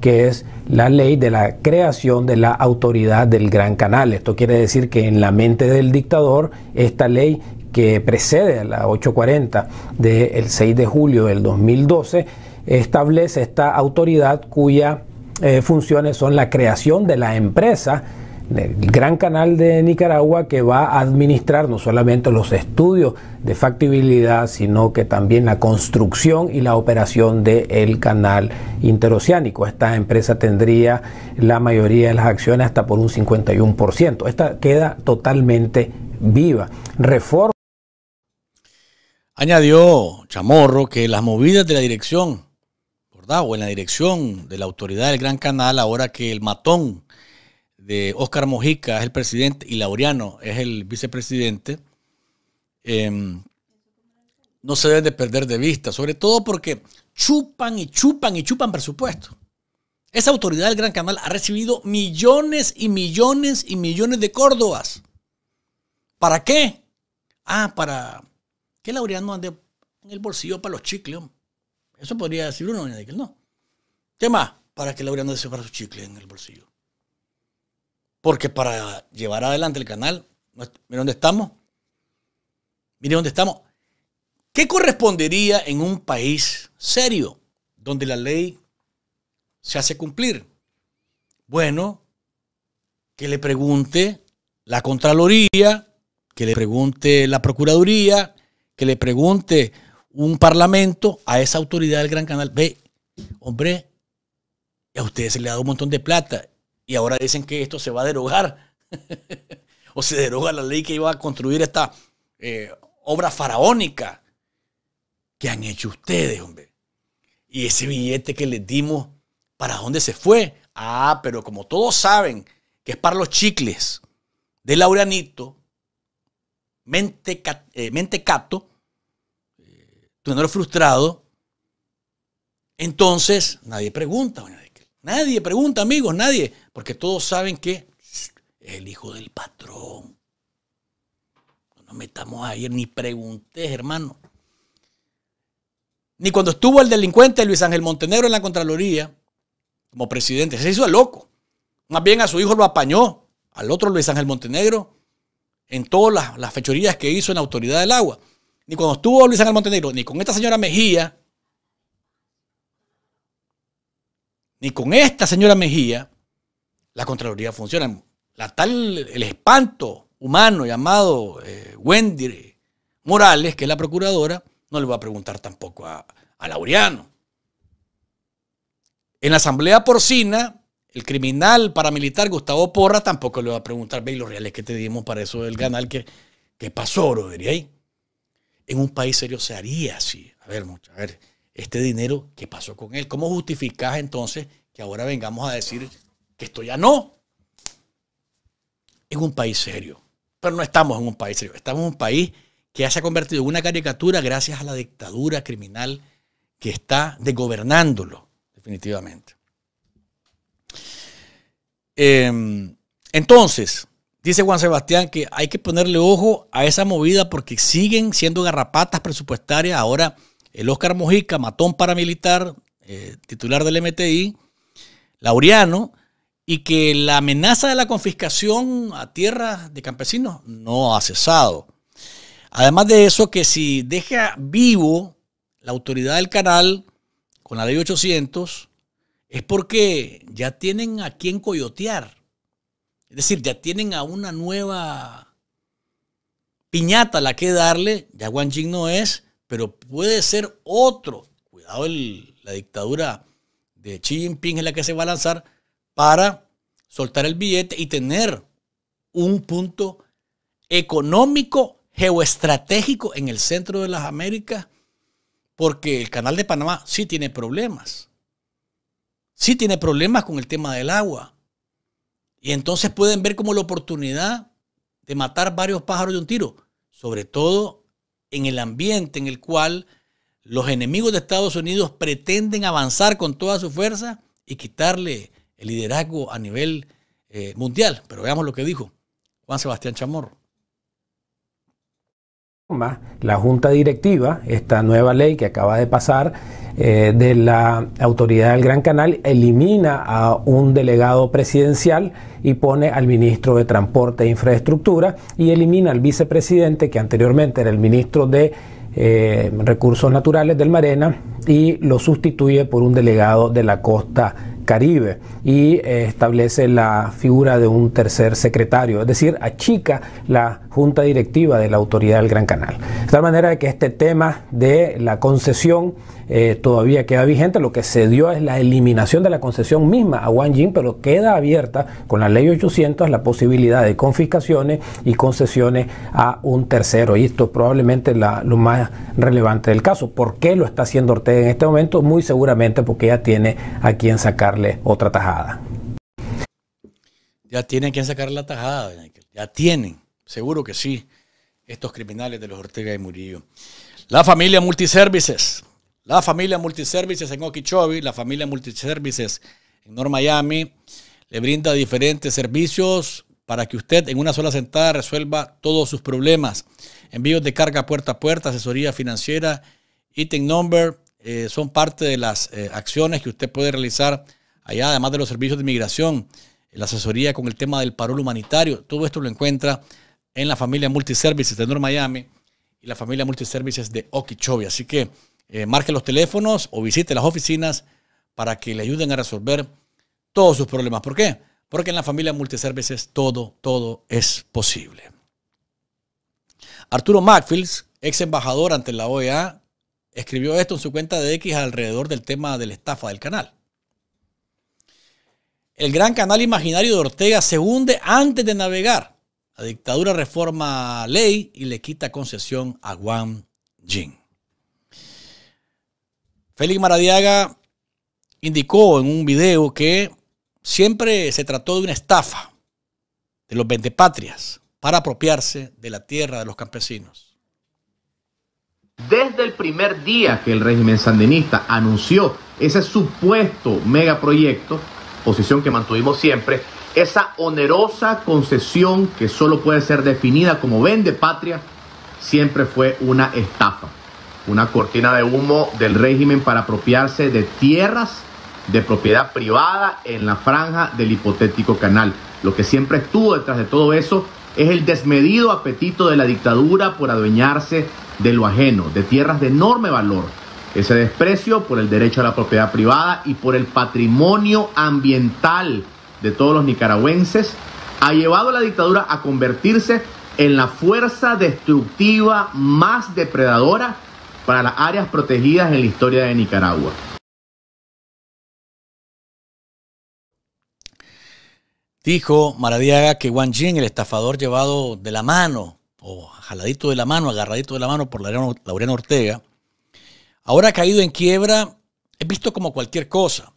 Speaker 2: que es la ley de la creación de la autoridad del Gran Canal. Esto quiere decir que en la mente del dictador, esta ley que precede a la 840 del 6 de julio del 2012, establece esta autoridad cuya eh, funciones son la creación de la empresa, del gran canal de Nicaragua que va a administrar no solamente los estudios de factibilidad, sino que también la construcción y la operación del el canal interoceánico. Esta empresa tendría la mayoría de las acciones hasta por un 51%. Esta queda totalmente viva. Reforma.
Speaker 4: Añadió Chamorro que las movidas de la dirección o en la dirección de la autoridad del Gran Canal, ahora que el matón de Óscar Mojica es el presidente y Laureano es el vicepresidente, em, no se debe de perder de vista, sobre todo porque chupan y chupan y chupan presupuesto. Esa autoridad del Gran Canal ha recibido millones y millones y millones de córdobas. ¿Para qué? Ah, para que Laureano ande en el bolsillo para los chicles. Eso podría decir uno, que no. ¿Qué más? Para que Laureano se para su chicle en el bolsillo. Porque para llevar adelante el canal, mire dónde estamos. Mire dónde estamos. ¿Qué correspondería en un país serio donde la ley se hace cumplir? Bueno, que le pregunte la Contraloría, que le pregunte la Procuraduría, que le pregunte un parlamento a esa autoridad del Gran Canal, ve, hombre, a ustedes se le ha dado un montón de plata y ahora dicen que esto se va a derogar o se deroga la ley que iba a construir esta eh, obra faraónica que han hecho ustedes, hombre. Y ese billete que les dimos, ¿para dónde se fue? Ah, pero como todos saben que es para los chicles de Laureanito, mente eh, Mentecato frustrado, entonces nadie pregunta. Nadie pregunta, amigos, nadie. Porque todos saben que el hijo del patrón. No metamos ayer, ni preguntes, hermano. Ni cuando estuvo el delincuente Luis Ángel Montenegro en la Contraloría, como presidente, se hizo el loco. Más bien a su hijo lo apañó, al otro Luis Ángel Montenegro, en todas las, fechorías que hizo en la Autoridad del Agua ni cuando estuvo Luis el Montenegro, ni con esta señora Mejía, ni con esta señora Mejía, la Contraloría funciona. La tal, el espanto humano llamado eh, Wendy Morales, que es la procuradora, no le va a preguntar tampoco a, Laureano. En la Asamblea Porcina, el criminal paramilitar Gustavo Porra tampoco le va a preguntar, ve los reales que te dimos para eso del canal, que, que pasó, oro? diría ahí en un país serio se haría así. A ver, a ver, este dinero, ¿qué pasó con él? ¿Cómo justificas entonces que ahora vengamos a decir que esto ya no? En un país serio. Pero no estamos en un país serio. Estamos en un país que ya se ha convertido en una caricatura gracias a la dictadura criminal que está desgobernándolo, definitivamente. Em, entonces, Dice Juan Sebastián que hay que ponerle ojo a esa movida porque siguen siendo garrapatas presupuestarias. Ahora el Oscar Mojica, matón paramilitar, eh, titular del MTI, Laureano, y que la amenaza de la confiscación a tierras de campesinos no ha cesado. Además de eso, que si deja vivo la autoridad del canal con la ley 800, es porque ya tienen a quien coyotear. Es decir, ya tienen a una nueva piñata la que darle. Ya Wang Jing no es, pero puede ser otro. Cuidado, la dictadura de Xi Jinping es la que se va a lanzar para soltar el billete y tener un punto económico, geoestratégico en el centro de las Américas, porque el canal de Panamá sí tiene problemas. Sí tiene problemas con el tema del agua. Y entonces pueden ver como la oportunidad de matar varios pájaros de un tiro, sobre todo en el ambiente en el cual los enemigos de Estados Unidos pretenden avanzar con toda su fuerza y quitarle el liderazgo a nivel eh, mundial. Pero veamos lo que dijo Juan Sebastián Chamorro
Speaker 2: la Junta Directiva, esta nueva ley que acaba de pasar eh, de la Autoridad del Gran Canal, elimina a un delegado presidencial y pone al ministro de Transporte e Infraestructura y elimina al vicepresidente, que anteriormente era el ministro de eh, Recursos Naturales del Marena, y lo sustituye por un delegado de la costa Caribe y eh, establece la figura de un tercer secretario, es decir, achica la junta directiva de la autoridad del Gran Canal. De tal manera que este tema de la concesión eh, todavía queda vigente. Lo que se dio es la eliminación de la concesión misma a Wang Jing, pero queda abierta con la ley 800 la posibilidad de confiscaciones y concesiones a un tercero. Y esto probablemente la, lo más relevante del caso. ¿Por qué lo está haciendo Ortega en este momento? Muy seguramente porque ya tiene a quien sacarle otra tajada.
Speaker 4: Ya tienen quien sacar la tajada, ya tienen, seguro que sí, estos criminales de los Ortega y Murillo. La familia Multiservices la familia Multiservices en Okeechobee, la familia Multiservices en North Miami, le brinda diferentes servicios para que usted en una sola sentada resuelva todos sus problemas. Envíos de carga puerta a puerta, asesoría financiera, item number, eh, son parte de las eh, acciones que usted puede realizar allá, además de los servicios de migración, la asesoría con el tema del parol humanitario. Todo esto lo encuentra en la familia Multiservices de North Miami y la familia Multiservices de Okeechobee. Así que eh, marque los teléfonos o visite las oficinas para que le ayuden a resolver todos sus problemas. ¿Por qué? Porque en la familia Multiservices todo, todo es posible. Arturo Macfields, ex embajador ante la OEA, escribió esto en su cuenta de X alrededor del tema de la estafa del canal. El gran canal imaginario de Ortega se hunde antes de navegar. La dictadura reforma ley y le quita concesión a Wang Jing. Félix Maradiaga indicó en un video que siempre se trató de una estafa de los vendepatrias para apropiarse de la tierra de los campesinos. Desde el primer
Speaker 7: día que el régimen sandinista anunció ese supuesto megaproyecto, posición que mantuvimos siempre, esa onerosa concesión que solo puede ser definida como vende patria, siempre fue una estafa una cortina de humo del régimen para apropiarse de tierras de propiedad privada en la franja del hipotético canal. Lo que siempre estuvo detrás de todo eso es el desmedido apetito de la dictadura por adueñarse de lo ajeno, de tierras de enorme valor. Ese desprecio por el derecho a la propiedad privada y por el patrimonio ambiental de todos los nicaragüenses ha llevado a la dictadura a convertirse en la fuerza destructiva más depredadora para las áreas protegidas en la historia de
Speaker 1: Nicaragua.
Speaker 4: Dijo Maradiaga que Wang Jin, el estafador llevado de la mano, o jaladito de la mano, agarradito de la mano por Laureano Ortega, ahora ha caído en quiebra, es visto como cualquier cosa.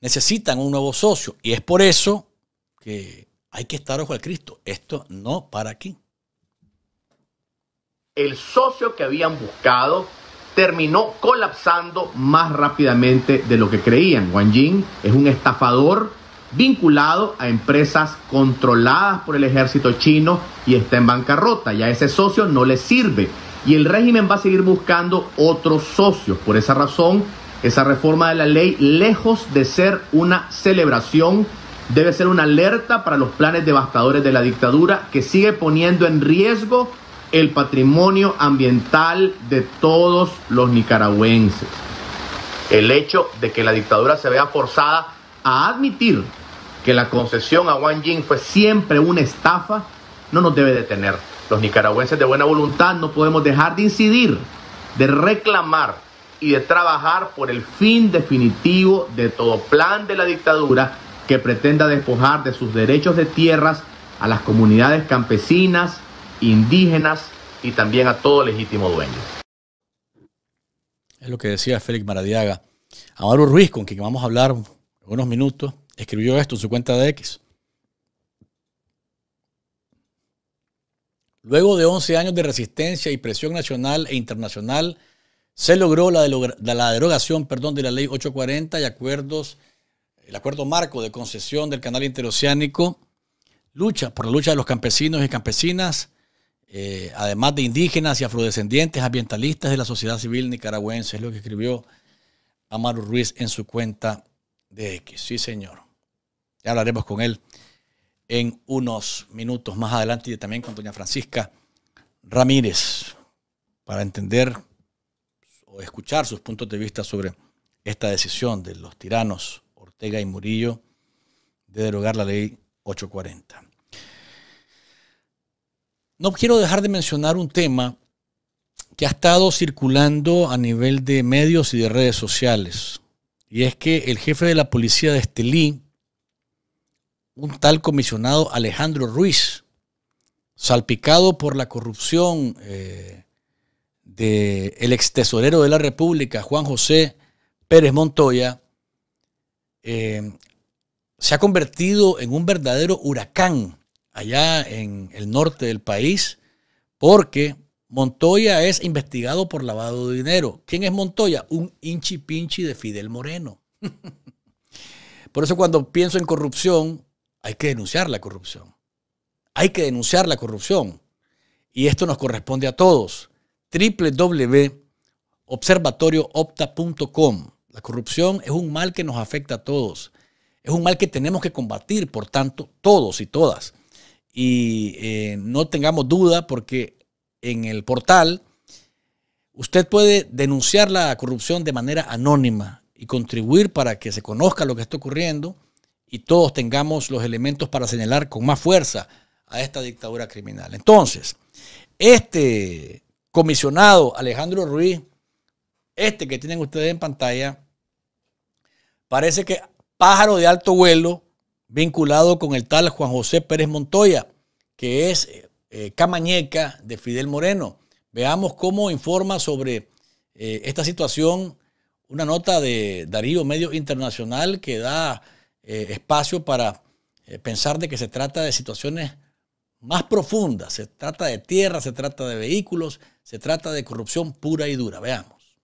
Speaker 4: Necesitan un nuevo socio y es por eso que hay que estar ojo al Cristo. Esto no para aquí
Speaker 7: el socio que habían buscado terminó colapsando más rápidamente de lo que creían. Wang Jing es un estafador vinculado a empresas controladas por el ejército chino y está en bancarrota. a ese socio no le sirve y el régimen va a seguir buscando otros socios. Por esa razón, esa reforma de la ley, lejos de ser una celebración, debe ser una alerta para los planes devastadores de la dictadura que sigue poniendo en riesgo el patrimonio ambiental de todos los nicaragüenses. El hecho de que la dictadura se vea forzada a admitir que la concesión a Wang fue siempre una estafa no nos debe detener. Los nicaragüenses de buena voluntad no podemos dejar de incidir, de reclamar y de trabajar por el fin definitivo de todo plan de la dictadura que pretenda despojar de sus derechos de tierras a las comunidades campesinas, indígenas y también a todo legítimo dueño.
Speaker 4: Es lo que decía Félix Maradiaga. Amaro Ruiz, con quien vamos a hablar en unos minutos, escribió esto en su cuenta de X. Luego de 11 años de resistencia y presión nacional e internacional, se logró la, la derogación perdón, de la Ley 840 y acuerdos, el acuerdo marco de concesión del canal interoceánico, lucha por la lucha de los campesinos y campesinas, eh, además de indígenas y afrodescendientes, ambientalistas de la sociedad civil nicaragüense, es lo que escribió Amaru Ruiz en su cuenta de X. Sí, señor. Ya hablaremos con él en unos minutos más adelante y también con doña Francisca Ramírez para entender o escuchar sus puntos de vista sobre esta decisión de los tiranos Ortega y Murillo de derogar la ley 840 no quiero dejar de mencionar un tema que ha estado circulando a nivel de medios y de redes sociales. Y es que el jefe de la policía de Estelí, un tal comisionado Alejandro Ruiz, salpicado por la corrupción eh, del ex tesorero de la República, Juan José Pérez Montoya, eh, se ha convertido en un verdadero huracán allá en el norte del país, porque Montoya es investigado por lavado de dinero. ¿Quién es Montoya? Un hinchi pinchi de Fidel Moreno. por eso cuando pienso en corrupción, hay que denunciar la corrupción. Hay que denunciar la corrupción. Y esto nos corresponde a todos. www.observatorioopta.com. La corrupción es un mal que nos afecta a todos. Es un mal que tenemos que combatir, por tanto, todos y todas y eh, no tengamos duda porque en el portal usted puede denunciar la corrupción de manera anónima y contribuir para que se conozca lo que está ocurriendo y todos tengamos los elementos para señalar con más fuerza a esta dictadura criminal. Entonces, este comisionado Alejandro Ruiz, este que tienen ustedes en pantalla, parece que pájaro de alto vuelo vinculado con el tal Juan José Pérez Montoya, que es eh, eh, camañeca de Fidel Moreno. Veamos cómo informa sobre eh, esta situación una nota de Darío Medio Internacional que da espacio para pensar de que se trata de situaciones más profundas. Se trata de tierra, se trata de vehículos, se trata de corrupción pura y dura. Veamos.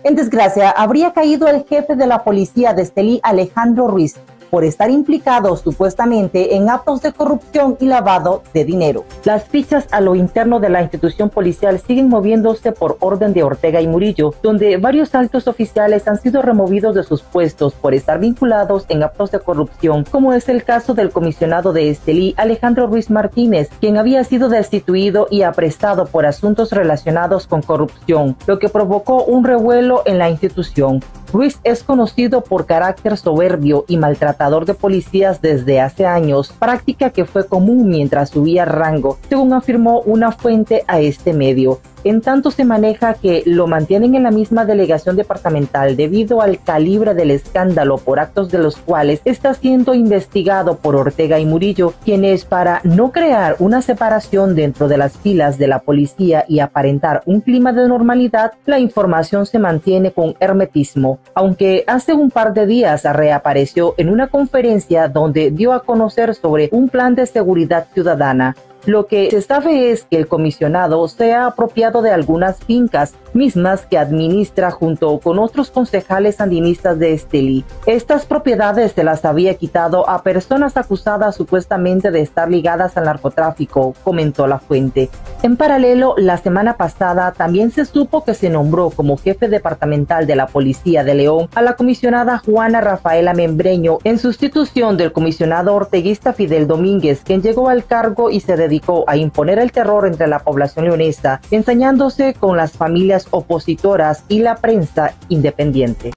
Speaker 6: En desgracia, habría caído el jefe de la policía de Estelí, Alejandro Ruiz, por estar implicados supuestamente en actos de corrupción y lavado de dinero. Las fichas a lo interno de la institución policial siguen moviéndose por orden de Ortega y Murillo, donde varios altos oficiales han sido removidos de sus puestos por estar vinculados en actos de corrupción, como es el caso del comisionado de Estelí, Alejandro Ruiz Martínez, quien había sido destituido y aprestado por asuntos relacionados con corrupción, lo que provocó un revuelo en la institución. Ruiz es conocido por carácter soberbio y maltratador de policías desde hace años, práctica que fue común mientras subía rango, según afirmó una fuente a este medio. En tanto se maneja que lo mantienen en la misma delegación departamental debido al calibre del escándalo por actos de los cuales está siendo investigado por Ortega y Murillo, quienes para no crear una separación dentro de las filas de la policía y aparentar un clima de normalidad, la información se mantiene con hermetismo, aunque hace un par de días reapareció en una conferencia donde dio a conocer sobre un plan de seguridad ciudadana lo que se sabe es que el comisionado se ha apropiado de algunas fincas, mismas que administra junto con otros concejales sandinistas de Esteli. Estas propiedades se las había quitado a personas acusadas supuestamente de estar ligadas al narcotráfico, comentó la fuente. En paralelo, la semana pasada también se supo que se nombró como jefe departamental de la Policía de León a la comisionada Juana Rafaela Membreño en sustitución del comisionado orteguista Fidel Domínguez, quien llegó al cargo y se dedicó a imponer el terror entre la población leonista, ensañándose con las familias opositoras y la prensa independiente.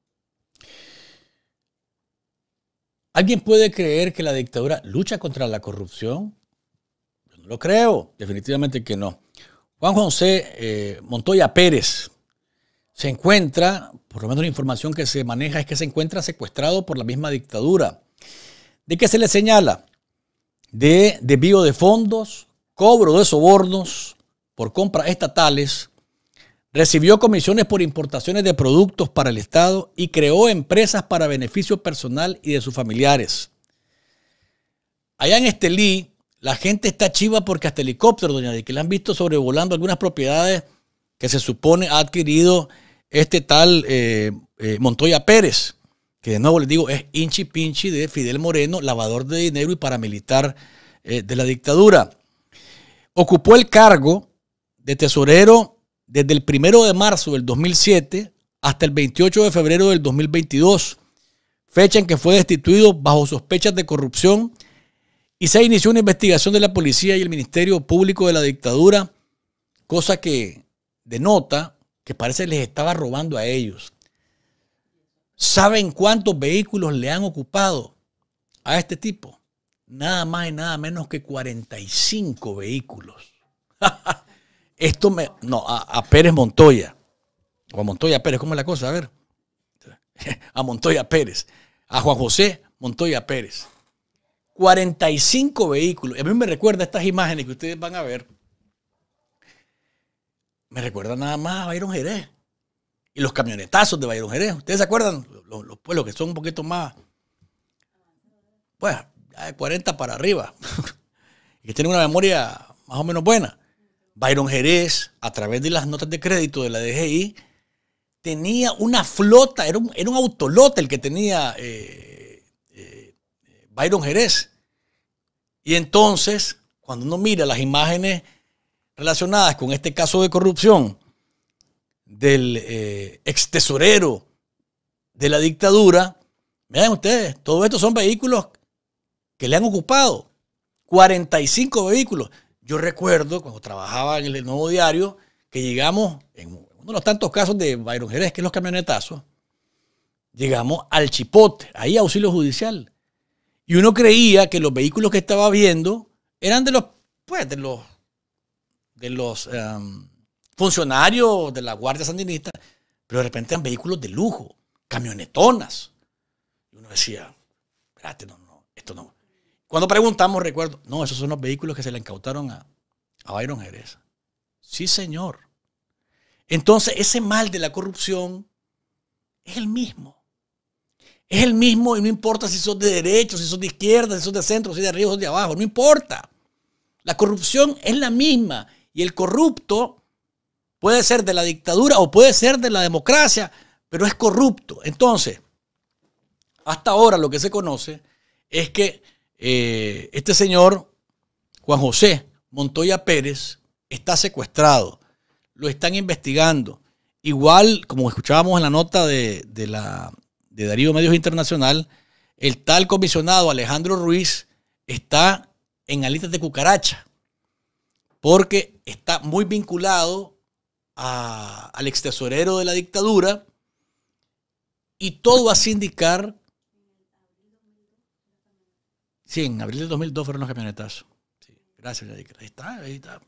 Speaker 4: ¿Alguien puede creer que la dictadura lucha contra la corrupción? Yo no lo creo, definitivamente que no. Juan José eh, Montoya Pérez se encuentra, por lo menos la información que se maneja es que se encuentra secuestrado por la misma dictadura. ¿De qué se le señala? De desvío de fondos, cobro de sobornos por compras estatales, recibió comisiones por importaciones de productos para el Estado y creó empresas para beneficio personal y de sus familiares. Allá en Estelí, la gente está chiva porque hasta helicóptero, doña de que le han visto sobrevolando algunas propiedades que se supone ha adquirido este tal eh, eh, Montoya Pérez, que de nuevo les digo es hinchi pinchi de Fidel Moreno, lavador de dinero y paramilitar eh, de la dictadura. Ocupó el cargo de tesorero desde el primero de marzo del 2007 hasta el 28 de febrero del 2022, fecha en que fue destituido bajo sospechas de corrupción y se inició una investigación de la policía y el Ministerio Público de la dictadura, cosa que denota que parece les estaba robando a ellos. ¿Saben cuántos vehículos le han ocupado a este tipo? nada más y nada menos que 45 vehículos. Esto me. No, a, Pérez Montoya. O a Montoya Pérez, ¿cómo es la cosa? A ver. A Montoya Pérez. A Juan José Montoya Pérez. 45 vehículos. A mí me recuerda estas imágenes que ustedes van a ver. Me recuerda nada más a Bayron Jerez. Y los camionetazos de Bayron Jerez. ¿Ustedes se acuerdan? Los, los pueblos que son un poquito más. Pues Ah, de 40 para arriba, que tiene una memoria más o menos buena. Byron Jerez, a través de las notas de crédito de la DGI, tenía una flota, era un, era autolote el que tenía eh, eh, Byron Jerez. Y entonces, cuando uno mira las imágenes relacionadas con este caso de corrupción del eh, ex tesorero de la dictadura, vean ustedes, todos estos son vehículos que le han ocupado 45 vehículos. Yo recuerdo cuando trabajaba en el Nuevo Diario que llegamos, en uno de los tantos casos de Byron Jerez, que es los camionetazos, llegamos al Chipote, ahí auxilio judicial. Y uno creía que los vehículos que estaba viendo eran de los, pues, de los, de los em, funcionarios de la Guardia Sandinista, pero de repente eran vehículos de lujo, camionetonas. Y uno decía, espérate, no, no, esto no, cuando preguntamos, recuerdo, no, esos son los vehículos que se le incautaron a, a Byron Jerez. Sí, señor. Entonces, ese mal de la corrupción es el mismo. Es el mismo y no importa si son de derecha, si son de izquierda, si sos de centro, si de arriba, si de abajo, no importa. La corrupción es la misma y el corrupto puede ser de la dictadura o puede ser de la democracia, pero es corrupto. Entonces, hasta ahora lo que se conoce es que eh, este señor, Juan José Montoya Pérez, está secuestrado. Lo están investigando. Igual, como escuchábamos en la nota de, la, de Darío Medios Internacional, el tal comisionado Alejandro Ruiz está en alitas de cucaracha porque está muy vinculado al ex tesorero de la dictadura y todo hace indicar Sí, en abril del 2002 fueron los camionetazos. Sí, gracias, Ahí está, ahí está.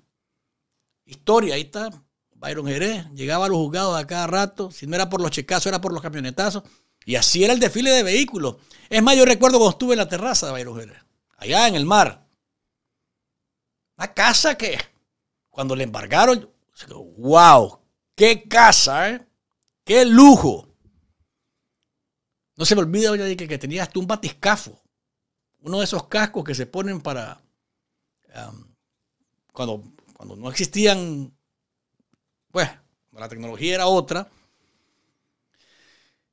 Speaker 4: Historia, ahí está. Byron Jerez llegaba a los juzgados a cada rato. Si no era por los checazos, era por los camionetazos. Y así era el desfile de vehículos. Es más, yo recuerdo cuando estuve en la terraza de Byron Jerez, allá en el mar. Una casa que, cuando le embargaron, wow, qué casa, ¿eh? qué lujo. No se me olvida, que, que tenía hasta un batiscafo uno de esos cascos que se ponen para um, cuando, cuando no existían, pues, la tecnología era otra.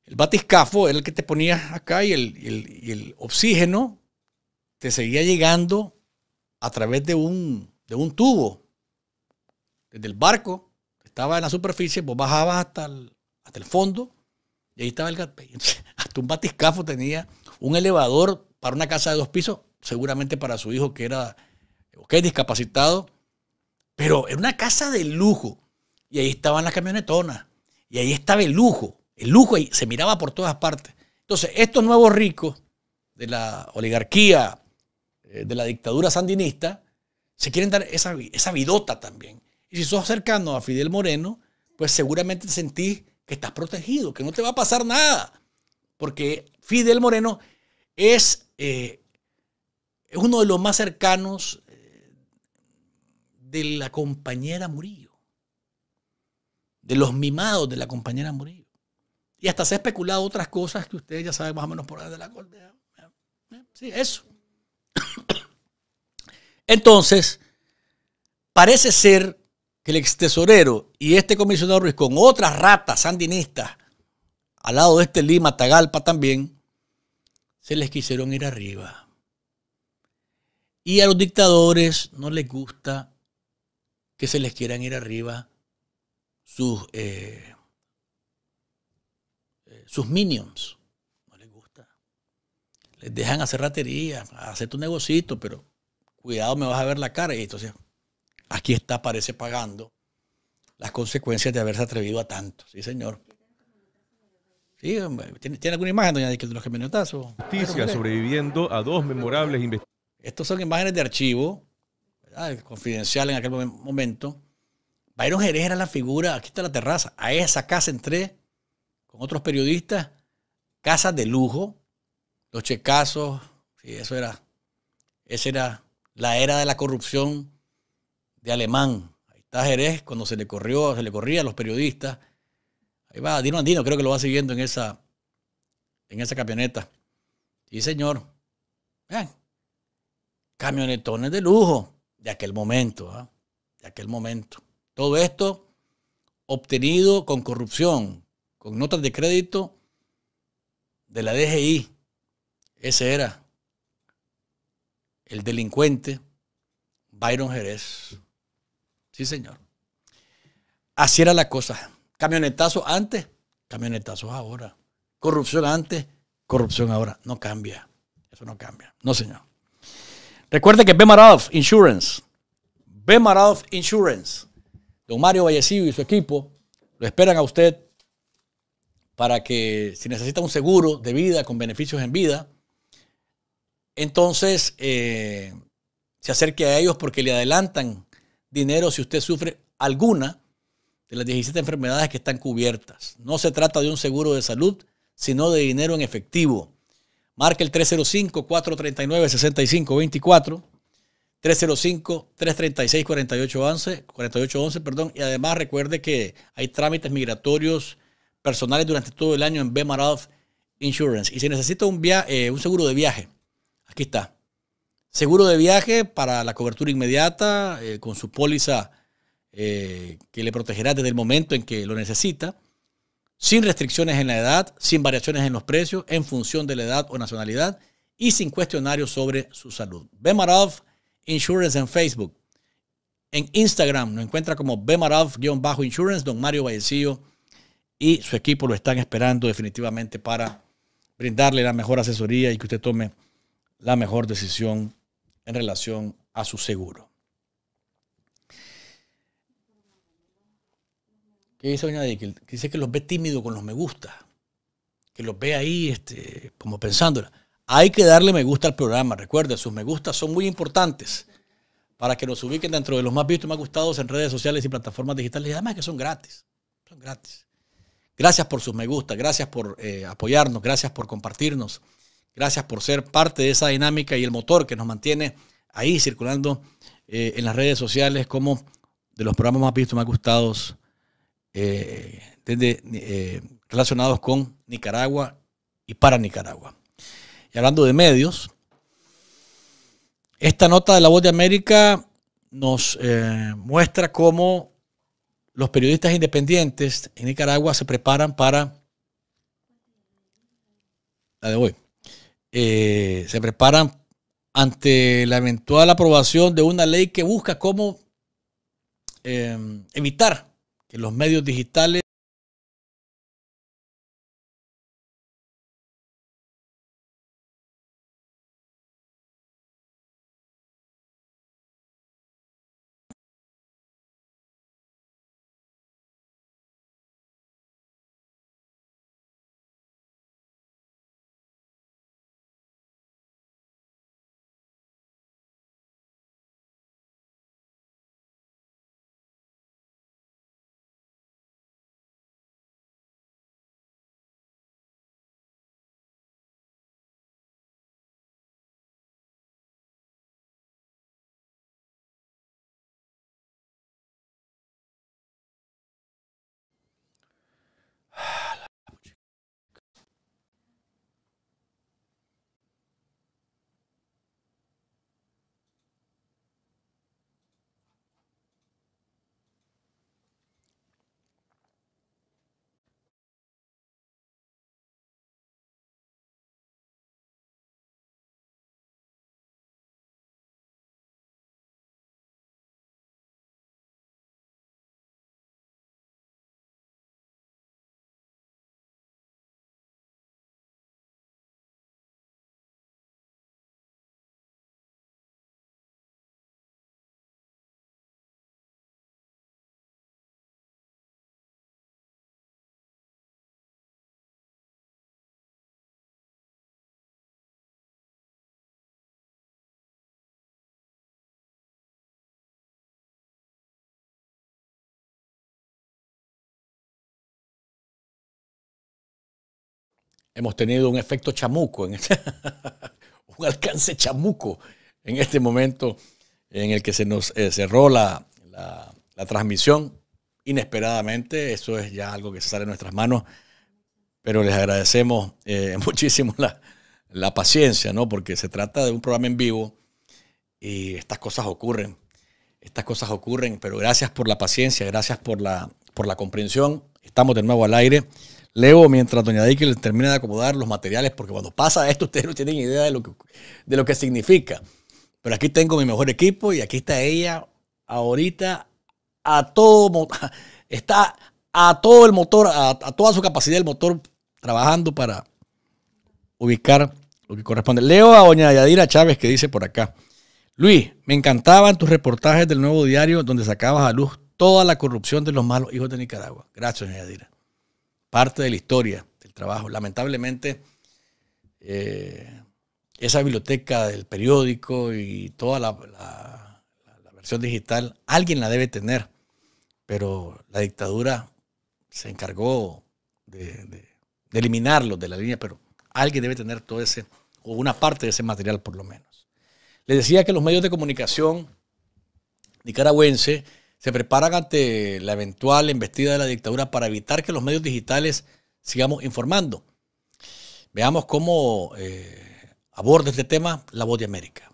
Speaker 4: El batiscafo era el que te ponías acá y el, oxígeno te seguía llegando a través de un, de un tubo. Desde el barco, que estaba en la superficie, vos bajabas hasta el, fondo y ahí estaba el Hasta un batiscafo tenía un elevador para una casa de dos pisos, seguramente para su hijo que era, discapacitado, pero era una casa de lujo. Y ahí estaban las camionetonas, y ahí estaba el lujo, el lujo ahí se miraba por todas partes. Entonces, estos nuevos ricos de la oligarquía, eh, de la dictadura sandinista, se quieren dar esa, esa vidota también. Y si sos cercano a Fidel Moreno, pues seguramente sentís que estás protegido, que no te va a pasar nada. Porque Fidel Moreno es eh, es uno de los más cercanos eh, de la compañera Murillo, de los mimados de la compañera Murillo. Y hasta se ha especulado otras cosas que ustedes ya saben más o menos por ahí de la corte. Sí, eso. Entonces, parece ser que el ex tesorero y este comisionado Ruiz con otras ratas sandinistas, al lado de este Lima Tagalpa también, se les quisieron ir arriba. Y a los dictadores no les gusta que se les quieran ir arriba sus, eh, eh, sus minions. No les gusta. Les dejan hacer ratería, hacer tu negocito, pero cuidado, me vas a ver la cara. Y entonces, aquí está, parece pagando las consecuencias de haberse atrevido a tanto. Sí, señor. ¿tiene, alguna imagen, doña de los gemelotazos? Justicia sobreviviendo a dos memorables Estos son imágenes de archivo, confidencial en aquel momento. Byron Jerez era la figura, aquí está la terraza, a esa casa entré con otros periodistas, casa de lujo, los checazos, sí, eso era, esa era la era de la corrupción de Alemán. Ahí está Jerez cuando se le corrió, se le corría a los periodistas va Dino Andino, creo que lo va siguiendo en esa, en esa camioneta. Sí, señor. Vean, camionetones de lujo de aquel momento, ¿ah? de aquel momento. Todo esto obtenido con corrupción, con notas de crédito de la DGI. Ese era el delincuente Byron Jerez. Sí, señor. Así era la cosa. Camionetazos antes, camionetazos ahora. Corrupción antes, corrupción ahora. No cambia. Eso no cambia. No, señor. Recuerde que Bemarov Insurance, Bemarov Insurance, don Mario Vallecillo y su equipo lo esperan a usted para que si necesita un seguro de vida con beneficios en vida, entonces eh, se acerque a ellos porque le adelantan dinero si usted sufre alguna de las 17 enfermedades que están cubiertas. No se trata de un seguro de salud, sino de dinero en efectivo. Marca el 305-439-6524, 305-336-4811, perdón, y además recuerde que hay trámites migratorios personales durante todo el año en Bemarath Insurance. Y si necesita un, eh, un seguro de viaje, aquí está. Seguro de viaje para la cobertura inmediata eh, con su póliza eh, que le protegerá desde el momento en que lo necesita, sin restricciones en la edad, sin variaciones en los precios en función de la edad o nacionalidad y sin cuestionarios sobre su salud. Bemarov Insurance en Facebook. En Instagram nos encuentra como Bemarov-Insurance. Don Mario Vallecillo y su equipo lo están esperando definitivamente para brindarle la mejor asesoría y que usted tome la mejor decisión en relación a su seguro. que dice que, que los ve tímido con los me gusta, que los ve ahí este, como pensándola. Hay que darle me gusta al programa, recuerda, sus me gusta son muy importantes para que nos ubiquen dentro de los más vistos y más gustados en redes sociales y plataformas digitales. Y además que son gratis, son gratis. Gracias por sus me gusta, gracias por eh, apoyarnos, gracias por compartirnos, gracias por ser parte de esa dinámica y el motor que nos mantiene ahí circulando eh, en las redes sociales como de los programas más vistos, más gustados eh, eh, relacionados con Nicaragua y para Nicaragua. Y hablando de medios, esta nota de La Voz de América nos eh, muestra cómo los periodistas independientes en Nicaragua se preparan para la de hoy. se preparan ante la eventual aprobación de una ley que busca cómo evitar los medios digitales hemos tenido un efecto chamuco, en este un alcance chamuco en este momento en el que se nos eh, cerró la, transmisión inesperadamente. Eso es ya algo que se sale de nuestras manos, pero les agradecemos eh, muchísimo la, paciencia, ¿no? Porque se trata de un programa en vivo y estas cosas ocurren. Estas cosas ocurren, pero gracias por la paciencia, gracias por la, por la comprensión. Estamos de nuevo al aire. Leo mientras Doña Dike les termina de acomodar los materiales, porque cuando pasa esto ustedes no tienen idea de lo que, de lo que significa. Pero aquí tengo mi mejor equipo y aquí está ella ahorita a todo está a todo el motor, a, toda su capacidad del motor trabajando para ubicar lo que corresponde. Leo a Doña Yadira Chávez que dice por acá. Luis, me encantaban tus reportajes del nuevo diario donde sacabas a luz toda la corrupción de los malos hijos de Nicaragua. Gracias, Doña Yadira parte de la historia del trabajo. Lamentablemente, eh, esa biblioteca del periódico y toda la, versión digital, alguien la debe tener, pero la dictadura se encargó de, eliminarlo de la línea, pero alguien debe tener todo ese, o una parte de ese material por lo menos. Les decía que los medios de comunicación nicaragüense se preparan ante la eventual embestida de la dictadura para evitar que los medios digitales sigamos informando. Veamos cómo eh, aborda este tema La Voz de América.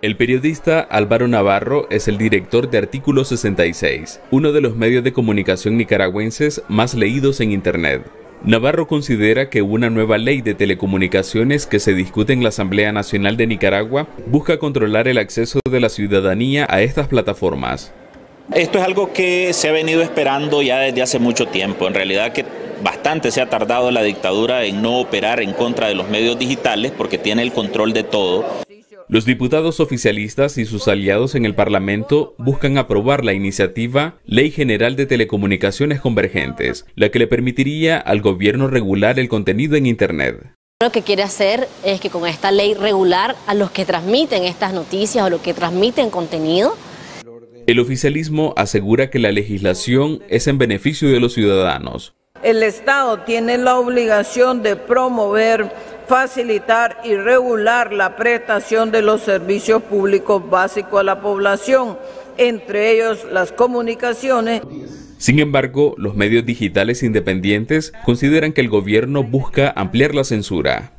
Speaker 8: El periodista Álvaro Navarro es el director de Artículo 66, uno de los medios de comunicación nicaragüenses más leídos en Internet. Navarro considera que una nueva ley de telecomunicaciones que se discute en la Asamblea Nacional de Nicaragua busca controlar el acceso de la ciudadanía a estas plataformas. Esto es algo que se ha venido esperando ya desde hace mucho tiempo. En realidad que bastante se ha tardado la dictadura en no operar en contra de los medios digitales porque tiene el control de todo. Los diputados oficialistas y sus aliados en el Parlamento buscan aprobar la iniciativa Ley General de Telecomunicaciones Convergentes, la que le permitiría al gobierno regular el contenido en Internet.
Speaker 6: Lo que quiere hacer es que con esta ley regular a los que transmiten estas noticias o los que transmiten contenido,
Speaker 8: el oficialismo asegura que la legislación es en beneficio de los ciudadanos.
Speaker 1: El Estado tiene la obligación de promover facilitar y regular la prestación de los servicios públicos básicos a la población, entre ellos las comunicaciones.
Speaker 8: Sin embargo, los medios digitales independientes consideran que el gobierno busca ampliar la censura.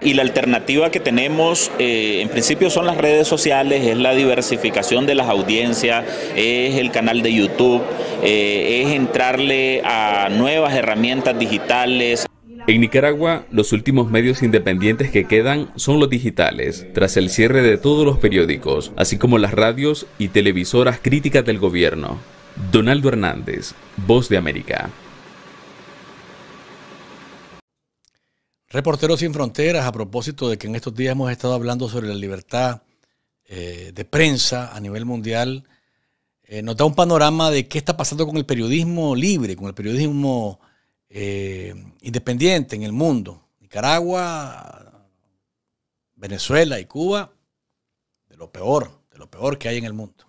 Speaker 8: Y la alternativa que tenemos, eh, en principio, son las redes sociales, es la diversificación de las audiencias, es el canal de YouTube, eh, es entrarle a nuevas herramientas digitales. En Nicaragua, los últimos medios independientes que quedan son los digitales, tras el cierre de todos los periódicos, así como las radios y televisoras críticas del gobierno. Donaldo Hernández, Voz de América.
Speaker 4: Reporteros sin Fronteras, a propósito de que en estos días hemos estado hablando sobre la libertad eh, de prensa a nivel mundial, eh, nos da un panorama de qué está pasando con el periodismo libre, con el periodismo eh, independiente en el mundo, Nicaragua, Venezuela y Cuba, de lo peor, de lo peor que hay en el mundo.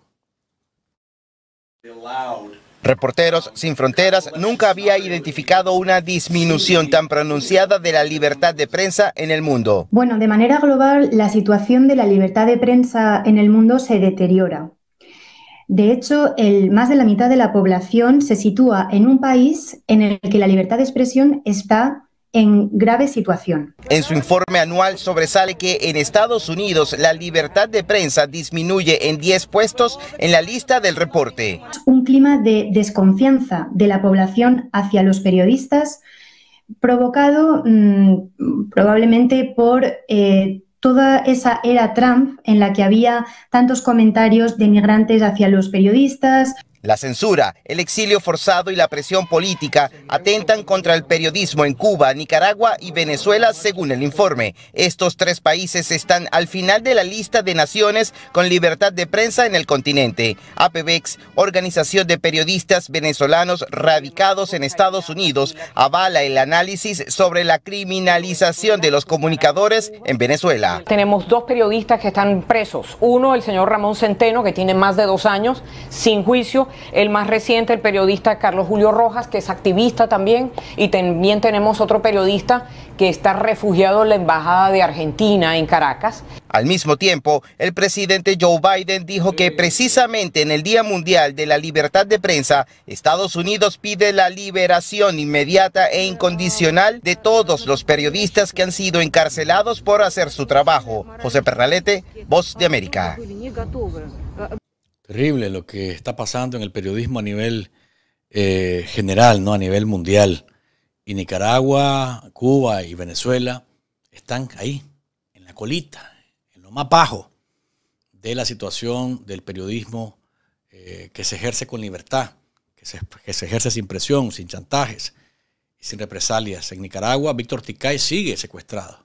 Speaker 3: Reporteros Sin Fronteras nunca había identificado una disminución tan pronunciada de la libertad de prensa en el mundo.
Speaker 6: Bueno, de manera global, la situación de la libertad de prensa en el mundo se deteriora. De hecho, el, más de la mitad de la población se sitúa en un país en el que la libertad de expresión está en grave situación.
Speaker 3: En su informe anual sobresale que en Estados Unidos la libertad de prensa disminuye en 10 puestos en la lista del reporte.
Speaker 6: Un clima de desconfianza de la población hacia los periodistas provocado mm, probablemente por eh, toda esa era Trump en la que había tantos comentarios denigrantes hacia los periodistas,
Speaker 3: la censura, el exilio forzado y la presión política atentan contra el periodismo en Cuba, Nicaragua y Venezuela, según el informe. Estos tres países están al final de la lista de naciones con libertad de prensa en el continente. APVEX, Organización de Periodistas Venezolanos Radicados en Estados Unidos, avala el análisis sobre la criminalización de los comunicadores en Venezuela. Tenemos dos periodistas que están presos. Uno, el señor Ramón Centeno, que tiene más de dos años sin juicio el más reciente, el periodista Carlos Julio Rojas, que es activista también. Y también tenemos otro periodista que está refugiado en la Embajada de Argentina en Caracas. Al mismo tiempo, el presidente Joe Biden dijo que precisamente en el Día Mundial de la Libertad de Prensa, Estados Unidos pide la liberación inmediata e incondicional de todos los periodistas que han sido encarcelados por hacer su trabajo. José Pernalete, Voz de América. Terrible
Speaker 4: lo que está pasando en el periodismo a nivel eh, general, ¿no? A nivel mundial. Y Nicaragua, Cuba y Venezuela están ahí, en la colita, en lo más bajo de la situación del periodismo eh, que se ejerce con libertad, que se, ejerce sin presión, sin chantajes y sin represalias. En Nicaragua, Víctor Ticay sigue secuestrado.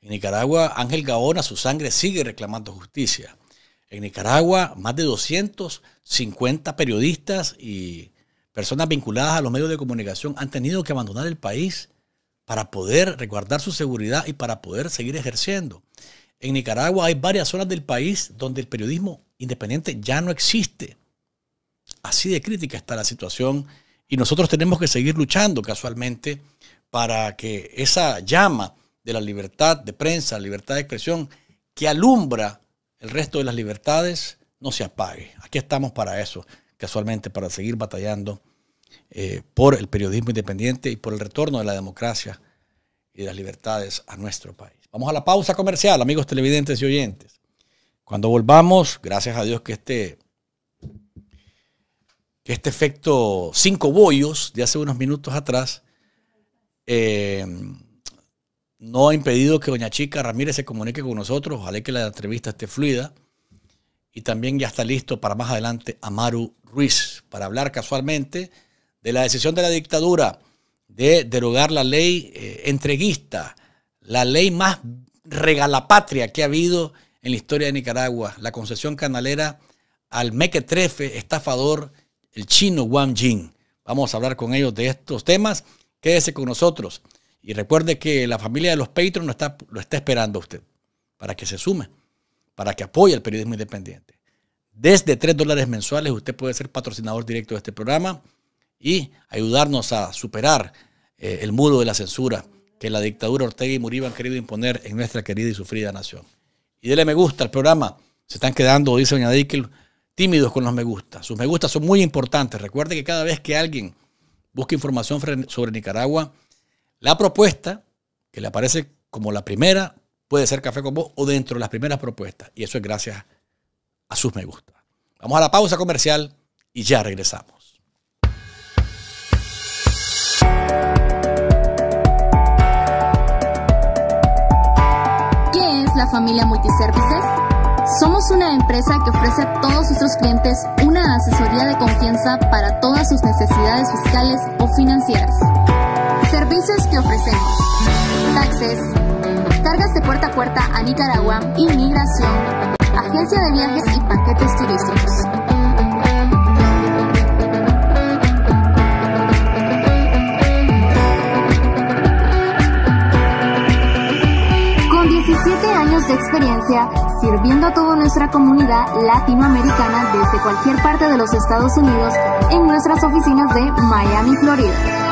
Speaker 4: En Nicaragua, Ángel Gaona, su sangre sigue reclamando justicia en Nicaragua más de 250 periodistas y personas vinculadas a los medios de comunicación han tenido que abandonar el país para poder resguardar su seguridad y para poder seguir ejerciendo. En Nicaragua hay varias zonas del país donde el periodismo independiente ya no existe. Así de crítica está la situación y nosotros tenemos que seguir luchando casualmente para que esa llama de la libertad de prensa, libertad de expresión que alumbra el resto de las libertades no se apague. Aquí estamos para eso, casualmente, para seguir batallando eh, por el periodismo independiente y por el retorno de la democracia y las libertades a nuestro país. Vamos a la pausa comercial, amigos televidentes y oyentes. Cuando volvamos, gracias a Dios que este, que este efecto cinco bollos de hace unos minutos atrás eh, no ha impedido que doña Chica Ramírez se comunique con nosotros. Ojalá que la entrevista esté fluida. Y también ya está listo para más adelante Amaru Ruiz para hablar casualmente de la decisión de la dictadura de derogar la ley eh, entreguista, la ley más regalapatria que ha habido en la historia de Nicaragua, la concesión canalera al mequetrefe estafador, el chino Wang Jing. Vamos a hablar con ellos de estos temas. Quédese con nosotros. Y recuerde que la familia de los Patreon lo está, lo está esperando a usted para que se sume, para que apoye el periodismo independiente. Desde 3 dólares mensuales usted puede ser patrocinador directo de este programa y ayudarnos a superar eh, el muro de la censura que la dictadura Ortega y Murillo han querido imponer en nuestra querida y sufrida nación. Y dele me gusta al programa. Se están quedando, dice doña Dickel, tímidos con los me gusta. Sus me gusta son muy importantes. Recuerde que cada vez que alguien busca información sobre Nicaragua, la propuesta que le aparece como la primera puede ser Café con Vos o dentro de las primeras propuestas. Y eso es gracias a sus me gusta. Vamos a la pausa comercial y ya regresamos.
Speaker 6: ¿Qué es la familia Multiservices? Somos una empresa que ofrece a todos nuestros clientes una asesoría de confianza para todas sus necesidades fiscales o financieras. Servicios que ofrecemos. Taxes. Cargas de puerta a puerta a Nicaragua. Inmigración. Agencia de viajes y paquetes turísticos.
Speaker 1: Con años 17
Speaker 6: de experiencia sirviendo a toda nuestra comunidad latinoamericana desde cualquier parte de los Estados Unidos en nuestras oficinas de Miami, Florida.